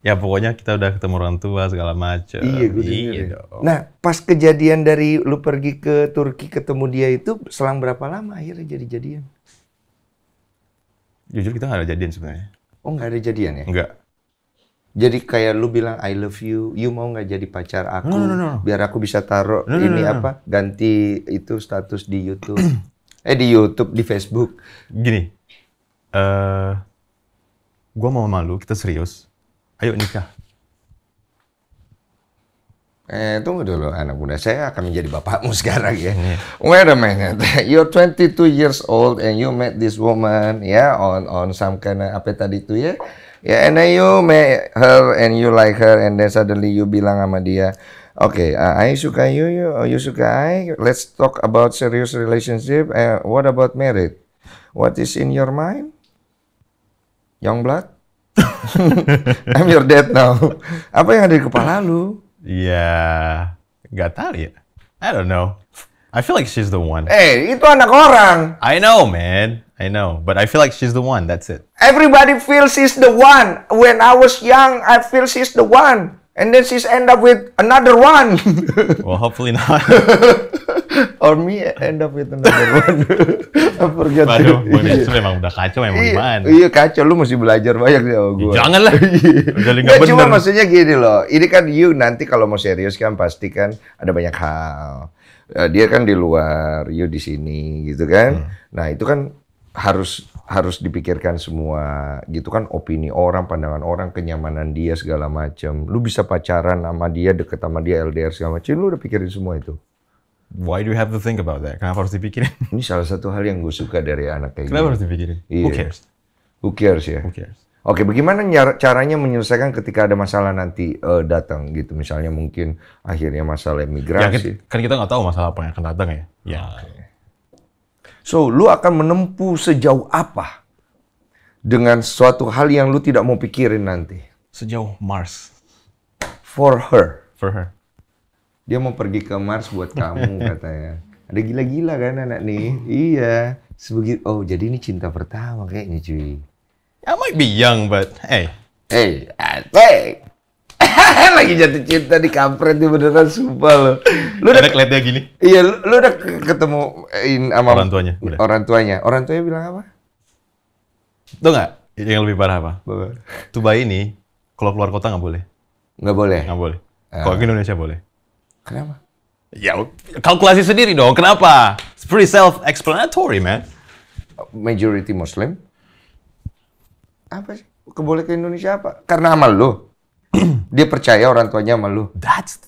Ya pokoknya kita udah ketemu orang tua segala macam. Iya, gue iya ya. dong. Nah, pas kejadian dari lu pergi ke Turki ketemu dia itu selang berapa lama akhirnya jadi jadian? Jujur kita nggak ada jadian sebenarnya. Oh nggak ada jadian ya? Enggak. Jadi kayak lu bilang I love you, you mau nggak jadi pacar aku? No, no, no, no. Biar aku bisa taruh no, no, ini no, no, no. apa? Ganti itu status di YouTube. eh di YouTube, di Facebook. Gini. Eh uh, gua mau malu, kita serius. Ayo nikah. Eh, tunggu dulu anak muda, saya akan menjadi bapakmu sekarang ya. Yeah. Wait a minute, you're 22 years old and you met this woman ya yeah, on on some kind of apa tadi itu ya. Yeah? Ya, and then you met her and you like her and then suddenly you bilang sama dia, Oke, okay, uh, eh, I suka you, you, oh, you suka I. Let's talk about serious relationship. Uh, what about married? What is in your mind, young blood? I'm your dad now. Apa yang ada di kepala lu? Ya, yeah, gak tahu ya. I don't know. I feel like she's the one. Eh, hey, itu anak orang. I know, man. I know, but I feel like she's the one. That's it. Everybody feels she's the one. When I was young, I feel she's the one, and then she's end up with another one. well, hopefully not. Or me end up with another one. I forget. Waduh, itu iya. memang udah kacau memang iya, gimana? Iya kacau, lu mesti belajar banyak sih sama gue. Jangan lah. gak cuma maksudnya gini loh, ini kan you nanti kalau mau serius kan pasti kan ada banyak hal. Eh, dia kan di luar, you di sini gitu kan. Hmm. Nah itu kan harus harus dipikirkan semua gitu kan opini orang, pandangan orang, kenyamanan dia segala macam. Lu bisa pacaran sama dia, deket sama dia, LDR segala macam. Lu udah pikirin semua itu. Why do you have to think about that? Kenapa harus dipikirin? Ini salah satu hal yang gue suka dari anak kayak Kenapa gini. harus dipikirin? Iya. Who cares? Who cares ya? Who cares? Oke, bagaimana caranya menyelesaikan ketika ada masalah nanti uh, datang gitu? Misalnya mungkin akhirnya masalah ya, kan imigrasi. Ya, kan kita nggak tahu masalah apa yang akan datang ya. Ya, okay. So, lu akan menempuh sejauh apa dengan suatu hal yang lu tidak mau pikirin nanti. Sejauh Mars. For her. For her. Dia mau pergi ke Mars buat kamu katanya. Ada gila-gila kan anak nih? iya. Sebegitu. Oh, jadi ini cinta pertama kayaknya cuy. I might be young, but hey. Hey, I think. lagi jatuh cinta di kampret di beneran sumpah lo. Lu udah dia gini. Iya, lu, lu udah ketemu in sama orang tuanya. Udah. Orang tuanya. Orang tuanya bilang apa? Tuh nggak? Yang lebih parah apa? Tuba ini kalau keluar kota nggak boleh. Nggak boleh. Nggak boleh. Uh. Kalau ke Indonesia boleh. Kenapa? Ya, kalkulasi sendiri dong. Kenapa? It's pretty self-explanatory, man. Majority Muslim. Apa sih? Keboleh ke Indonesia apa? Karena amal lo. dia percaya orang tuanya sama lu. That's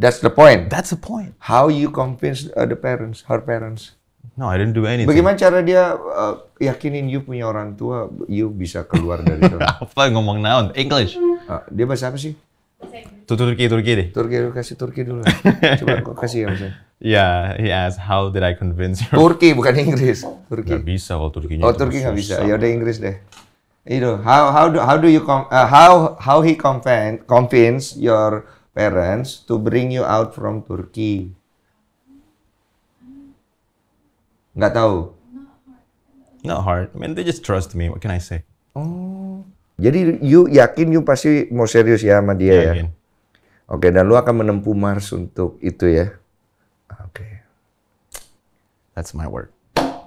that's the point. That's the point. How you convince uh, the parents, her parents? No, I didn't do anything. Bagaimana cara dia uh, yakinin you punya orang tua, you bisa keluar dari sana? apa ngomong naon? English. Uh, dia bahasa apa sih? Turki, Turki deh. Turki, kasih Turki dulu. Coba kasih ya maksudnya. Yeah, he asked how did I convince her. Turki bukan Inggris. Turki. Gak bisa kalau Turkinya. Oh Turki nggak bisa. Ya udah Inggris deh you know how how do how do you com uh, how how he convince convince your parents to bring you out from Turkey? Nggak tahu. Not hard. I mean, they just trust me. What can I say? Oh. Jadi you yakin you pasti mau serius ya sama dia yeah, ya? Yakin. Oke, okay, dan lu akan menempuh Mars untuk itu ya? Oke. Okay. That's my word.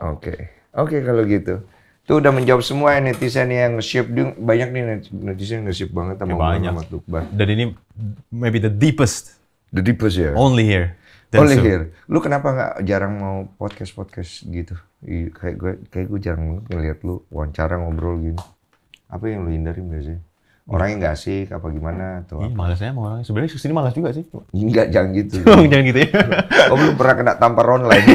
Oke. Okay. Oke okay, kalau gitu. Itu udah menjawab semua ya netizen yang nge-ship. Banyak nih netizen nge-ship banget sama ya, banyak. Muhammad Lukman. Dan ini maybe the deepest. The deepest ya. Yeah. Only here. Then Only so. here. Lu kenapa nggak jarang mau podcast-podcast gitu? Kayak gue, kayak gue jarang ngeliat lu wawancara ngobrol gini. Apa yang lu hindari biasanya? orangnya nggak asik apa gimana atau Ih, malas ya sama orangnya sebenarnya kesini malas juga sih nggak jangan gitu jangan gitu ya oh belum pernah kena tampar online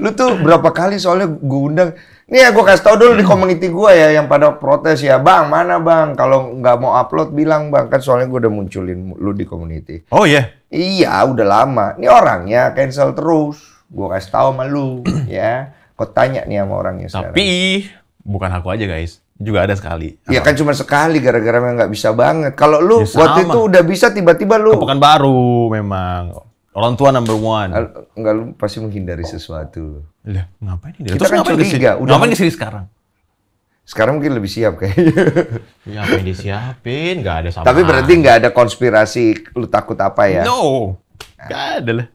lu tuh berapa kali soalnya gue undang. Nih ya gue kasih tau dulu di hmm. community gue ya yang pada protes ya. Bang, mana bang? Kalau nggak mau upload bilang bang. Kan soalnya gue udah munculin lu di community. Oh iya? Yeah. Iya, udah lama. Ini orangnya cancel terus. Gue kasih tau sama lu ya. Kok tanya nih sama orangnya sekarang. Tapi bukan aku aja guys juga ada sekali. Ya kan cuma sekali gara-gara memang nggak bisa banget. Kalau lu ya waktu itu udah bisa tiba-tiba lu. Bukan baru, memang. Orang tua number one. Al enggak, lu pasti menghindari sesuatu. Lah, ngapain ini? Kita Terus kan ngapain curiga. Udah ngapain kesini sekarang? Sekarang mungkin lebih siap kayaknya. Ya, apa yang disiapin? Gak ada sama. Tapi berarti gak ada konspirasi lu takut apa ya? No. Gak ada lah.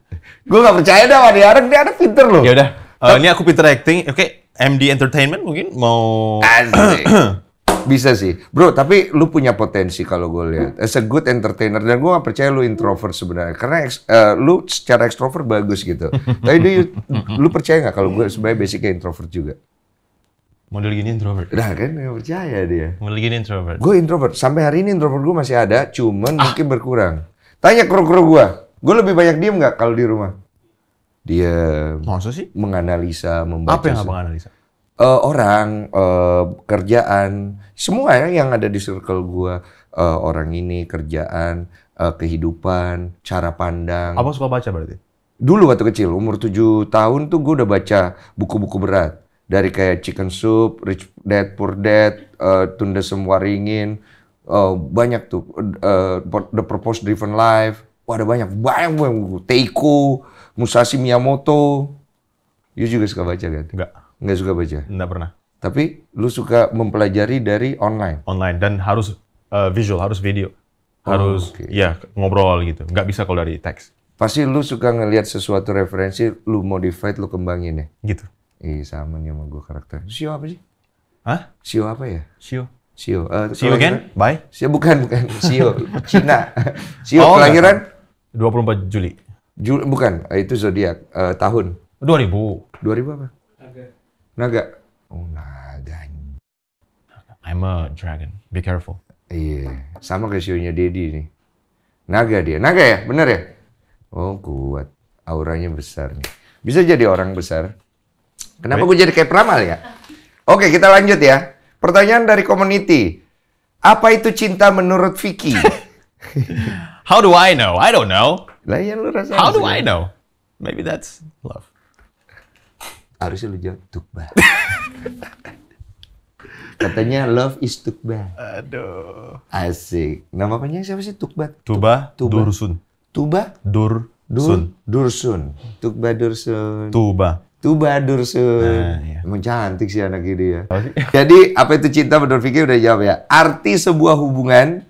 Gue gak percaya dah, Wadi Arang. Ya, dia ada pinter loh. Ya udah. Uh, ini aku pinter acting. Oke, okay. MD Entertainment mungkin mau... Asik. Bisa sih. Bro, tapi lu punya potensi kalau gue lihat. As a good entertainer dan gue gak percaya lu introvert sebenarnya. Karena uh, lu secara extrovert bagus gitu. tapi do you, lu percaya nggak kalau gue sebenarnya basicnya introvert juga? Model gini introvert. Nah kan gak percaya dia. Model gini introvert. Gue introvert. Sampai hari ini introvert gue masih ada, cuman ah. mungkin berkurang. Tanya kru-kru gue. Gue lebih banyak diem nggak kalau di rumah? Dia Maksud sih? Menganalisa, membaca. Apa yang nggak menganalisa? uh, orang, uh, kerjaan, semua ya yang ada di circle gue, uh, orang ini, kerjaan, uh, kehidupan, cara pandang. apa suka baca berarti? Dulu waktu kecil, umur 7 tahun tuh gue udah baca buku-buku berat. Dari kayak Chicken Soup, Rich Dad Poor Dad, uh, Tunda Semua Ringin, uh, banyak tuh. Uh, The Purpose Driven Life, wah ada banyak. Banyak, banyak. Teiko, Musashi Miyamoto. You juga suka baca kan? Enggak. Nggak suka baca? Nggak pernah. Tapi lu suka mempelajari dari online? Online. Dan harus uh, visual, harus video. Harus, oh, okay. ya, ngobrol gitu. Nggak bisa kalau dari teks. Pasti lu suka ngelihat sesuatu referensi, lu modified, lu kembangin ya? Gitu. Ih, eh, sama nih sama gue karakter. Sio apa sih? Hah? Sio apa ya? Sio. Sio. Uh, eh, Sio again? Bye? Sio bukan, bukan. Sio. Cina. Sio oh, kelahiran? 24 Juli. Juli bukan, eh, itu zodiak uh, tahun. 2000. 2000 apa? Naga. Oh, naga. I'm a dragon. Be careful. Iya, yeah. sama kayak sionya Dedi nih. Naga dia. Naga ya? Bener ya? Oh, kuat. Auranya besar nih. Bisa jadi orang besar. Kenapa gue jadi kayak peramal ya? Oke, kita lanjut ya. Pertanyaan dari community. Apa itu cinta menurut Vicky? How do I know? I don't know. Lah ya lu rasa. How do I know? Maybe that's love harusnya lu jawab tukba katanya love is tukba aduh asik nama panjang siapa sih tukba tuba, tuba. dursun tuba dur Dursun. Dursun. Tukba Dursun. Tuba. Tuba Dursun. Nah, ya. Emang cantik sih anak ini ya. Jadi apa itu cinta menurut Vicky udah jawab ya. Arti sebuah hubungan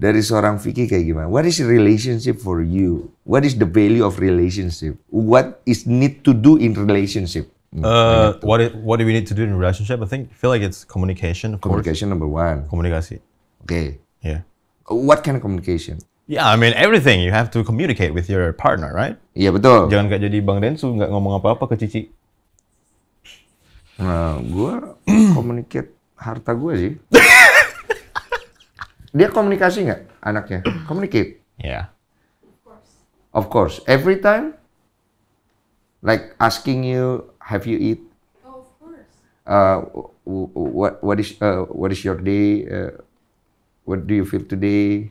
dari seorang Vicky kayak gimana? What is relationship for you? What is the value of relationship? What is need to do in relationship? Mm, uh, what do, what do we need to do in relationship? I think feel like it's communication. Of communication course. number one. Komunikasi. Okay. Yeah. What kind of communication? yeah, I mean everything. You have to communicate with your partner, right? Iya yeah, betul. Jangan kayak jadi Bang Densu nggak ngomong apa-apa ke Cici. Nah, gue communicate harta gue sih. Dia komunikasi nggak anaknya? Communicate. Yeah. Of course. Of course. Every time, like asking you have you eat? Oh, of course. Uh, what what is uh, what is your day? Uh, what do you feel today?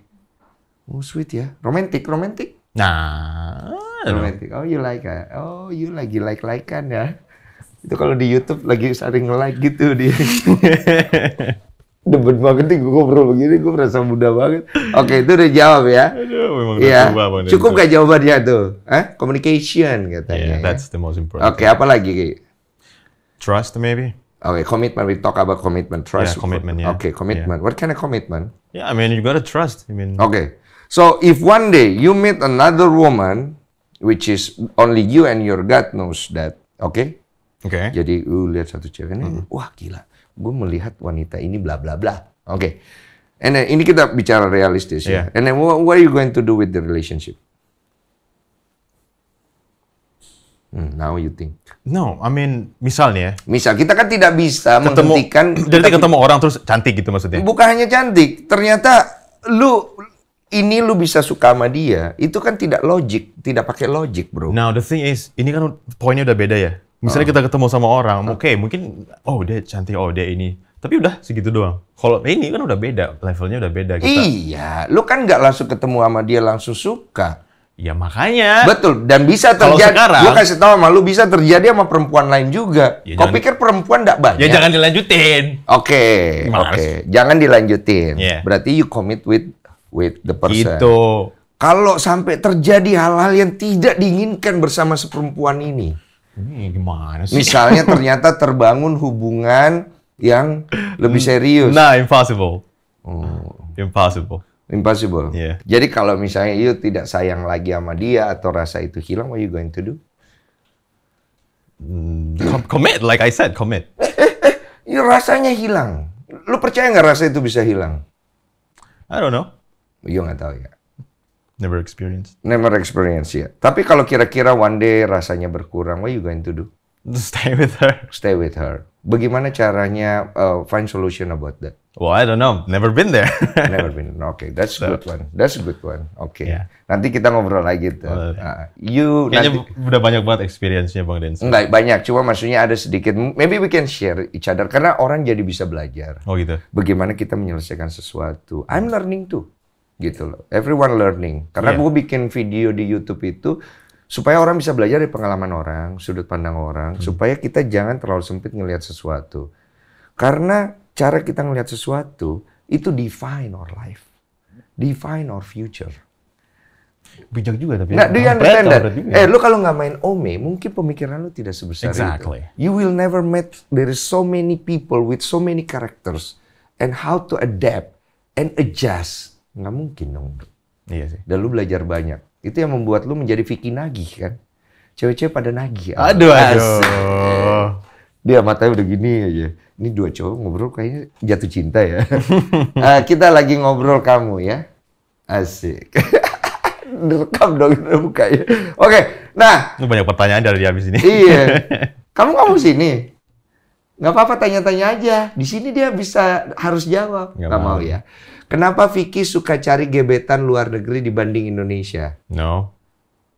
Oh, sweet ya. Romantic, romantic. Nah, romantic. Oh, you like ah. Oh, you lagi like like kan ya. Itu kalau di YouTube lagi sering like gitu dia. debat banget nih gue ngobrol begini, gue merasa muda banget. Oke, itu udah jawab ya. Aduh, ya. Cukup gak jawabannya tuh? Hah? Communication katanya. Yeah, ya. that's the most important. Oke, okay, apa lagi? Trust maybe. Okay, commitment. We talk about commitment, trust. Yeah, commitment. Yeah. Okay, commitment. Yeah. What kind of commitment? Yeah, I mean you gotta trust. I mean. Okay, so if one day you meet another woman, which is only you and your God knows that. Okay. Okay. Jadi lu uh, lihat satu cewek ini, mm -hmm. wah gila gue melihat wanita ini bla bla bla. Oke. Okay. And ini kita bicara realistis ya. yeah. ya. And then what, are you going to do with the relationship? Hmm, now you think. No, I mean misalnya. Misal kita kan tidak bisa ketemu, menghentikan. Jadi ketemu orang terus cantik gitu maksudnya? Bukan hanya cantik, ternyata lu ini lu bisa suka sama dia, itu kan tidak logik, tidak pakai logik bro. Now the thing is, ini kan poinnya udah beda ya. Misalnya ah. kita ketemu sama orang, ah. oke okay, mungkin oh dia cantik, oh dia ini. Tapi udah segitu doang. Kalau ini kan udah beda, levelnya udah beda kita. Iya, lu kan nggak langsung ketemu sama dia langsung suka. Ya makanya. Betul. Dan bisa terjadi. Sekarang, gua kasih tahu sama lu bisa terjadi sama perempuan lain juga. Ya Kau jangan, pikir perempuan gak ya, banyak? Ya jangan dilanjutin. Oke. Okay, Oke. Okay. Jangan dilanjutin. Yeah. Berarti you commit with with the person. Gitu. Kalau sampai terjadi hal-hal yang tidak diinginkan bersama seperempuan ini, ini gimana sih? Misalnya ternyata terbangun hubungan yang lebih serius. Nah, impossible. Oh. Impossible. Impossible. Yeah. Jadi kalau misalnya you tidak sayang lagi sama dia atau rasa itu hilang, what are you going to do? Mm, commit, like I said, commit. you rasanya hilang. Lu percaya nggak rasa itu bisa hilang? I don't know. You nggak tahu ya. Never experience. Never experienced ya. Tapi kalau kira-kira one day rasanya berkurang, what you going to do? Stay with her. Stay with her. Bagaimana caranya uh, find solution about that? Well, I don't know. Never been there. Never been. Okay, that's so. good one. That's a good one. Oke. Okay. Yeah. Nanti kita ngobrol lagi tuh. Well, uh, you kayaknya nanti, udah banyak banget experience-nya Bang Denso. Enggak, banyak. Cuma maksudnya ada sedikit. Maybe we can share each other karena orang jadi bisa belajar. Oh gitu. Bagaimana kita menyelesaikan sesuatu. I'm learning too gitu loh. Everyone learning. Karena yeah. gue bikin video di YouTube itu supaya orang bisa belajar dari pengalaman orang, sudut pandang orang, hmm. supaya kita jangan terlalu sempit ngelihat sesuatu. Karena cara kita ngelihat sesuatu itu define our life, define our future. Bijak juga tapi. Nah, ya. do you understand that? Eh, lu kalau nggak main Ome, mungkin pemikiran lu tidak sebesar exactly. itu. You will never met there is so many people with so many characters and how to adapt and adjust nggak mungkin dong. Iya sih. Dan lu belajar banyak. Itu yang membuat lu menjadi Vicky nagih kan. Cewek-cewek pada nagih. Aduh, aduh. Dia matanya udah gini aja. Ini dua cowok ngobrol kayaknya jatuh cinta ya. uh, kita lagi ngobrol kamu ya. Asik. Direkam dong buka ya, Oke, nah. lu banyak pertanyaan dari dia habis ini. iya. Kamu kamu sini. Gak apa-apa tanya-tanya aja. Di sini dia bisa harus jawab. Gak, Nggak mau ya. Kenapa Vicky suka cari gebetan luar negeri dibanding Indonesia? No.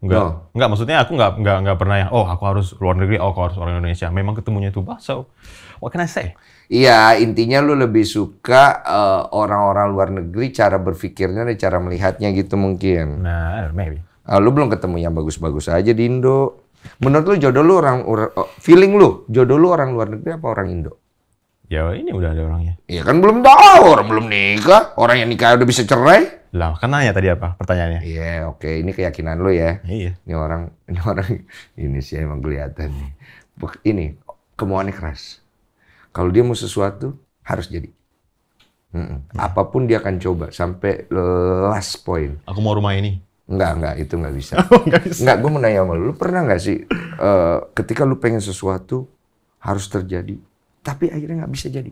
Enggak. No. Enggak, maksudnya aku enggak enggak enggak pernah yang oh aku harus luar negeri, oh aku harus orang Indonesia. Memang ketemunya itu bah. So, what can I say? Iya, intinya lu lebih suka uh, orang-orang uh, luar negeri cara berpikirnya dan cara melihatnya gitu mungkin. Nah, maybe. Uh, lu belum ketemu yang bagus-bagus aja di Indo. Menurut lu jodoh lu orang, orang oh, feeling lu, jodoh lu orang luar negeri apa orang Indo? Ya ini udah ada orangnya. Iya kan belum tahu, orang belum nikah. Orang yang nikah udah bisa cerai. Lah, kan nanya tadi apa pertanyaannya? Iya, yeah, oke. Okay. Ini keyakinan lo ya. Iya. Ini orang, ini orang, ini sih emang kelihatan nih. Ini, kemauannya keras. Kalau dia mau sesuatu, harus jadi. Mm -mm. Apapun dia akan coba sampai last point. Aku mau rumah ini. Enggak, enggak, itu enggak bisa. Oh, enggak bisa. Enggak, gue mau nanya sama lu, lu pernah enggak sih uh, ketika lu pengen sesuatu harus terjadi, tapi akhirnya nggak bisa jadi.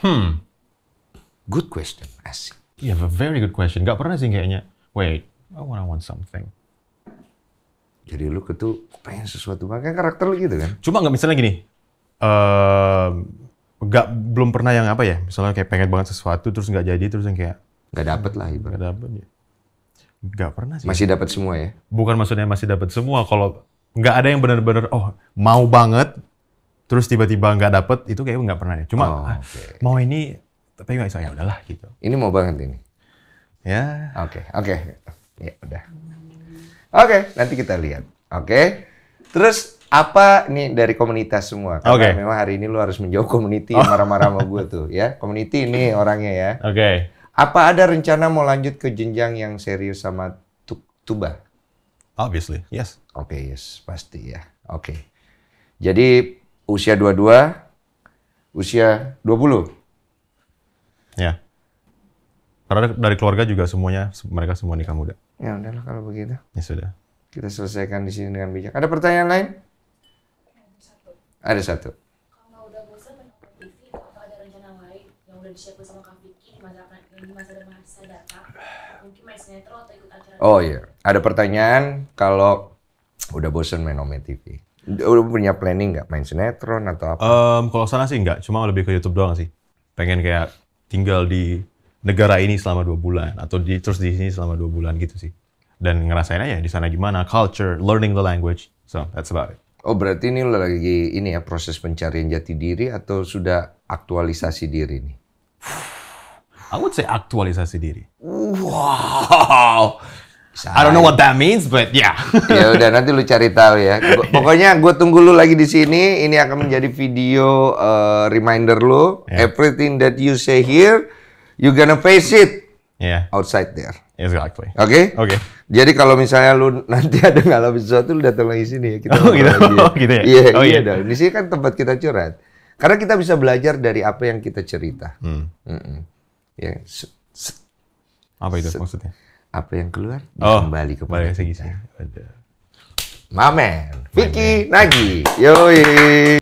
Hmm. Good question, asik. You have a very good question. Gak pernah sih kayaknya. Wait, I wanna want something. Jadi lu ketu pengen sesuatu, makanya karakter lu gitu kan? Cuma nggak misalnya gini, uh, belum pernah yang apa ya? Misalnya kayak pengen banget sesuatu terus nggak jadi terus yang kayak nggak dapet lah ibarat. Nggak dapet ya. Gak pernah sih. Masih dapat semua ya? Bukan maksudnya masih dapat semua. Kalau nggak ada yang benar-benar oh mau banget terus tiba-tiba nggak dapet itu kayaknya nggak pernah ya. Cuma oh, ah, okay. mau ini tapi nggak saya udahlah gitu. Ini mau banget ini. Ya. Oke, okay, oke. Okay. Ya udah. Oke, okay, nanti kita lihat. Oke. Okay. Terus apa nih dari komunitas semua? oke okay. memang hari ini lu harus menjauh komuniti oh. marah-marah sama gue tuh ya. komuniti ini orangnya ya. Oke. Okay. Apa ada rencana mau lanjut ke jenjang yang serius sama tuba? Obviously, yes. Oke, okay, yes, pasti ya. Oke. Okay. Jadi usia 22, usia 20. Ya. Karena dari keluarga juga semuanya mereka semua nikah muda. Ya udahlah kalau begitu. Ya sudah. Kita selesaikan di sini dengan bijak. Ada pertanyaan lain? Ada satu. Kalau udah bosan menonton TV, atau ada rencana lain yang udah disiapkan sama Kak Vicky di masa di masa masa datang, mungkin main sinetron atau ikut acara? Oh iya, ada pertanyaan kalau udah bosan menonton TV. Udah punya planning nggak main sinetron atau apa? Um, kalau sana sih nggak, cuma lebih ke YouTube doang sih. Pengen kayak tinggal di negara ini selama dua bulan atau di, terus di sini selama dua bulan gitu sih. Dan ngerasain aja di sana gimana, culture, learning the language. So that's about it. Oh berarti ini lo lagi ini ya proses pencarian jati diri atau sudah aktualisasi diri nih? I would say aktualisasi diri. Wow, I don't know what that means, but yeah. ya udah nanti lu cari tahu ya. Pokoknya gue tunggu lu lagi di sini. Ini akan menjadi video uh, reminder lu. Yeah. Everything that you say here, you gonna face it. Yeah. Outside there. Exactly. Oke. Okay? Oke. Okay. Jadi kalau misalnya lu nanti ada ngalamin sesuatu, lu datang lagi sini ya. Kita oh gitu. Ya. Oh, gitu ya. Yeah, oh, iya. Yeah. Di sini kan tempat kita curhat. Karena kita bisa belajar dari apa yang kita cerita. Hmm. Mm -mm. Ya. Yeah. Apa itu maksudnya? apa yang keluar oh, kembali kepada kita. Mamen, Vicky Nagi, yoi.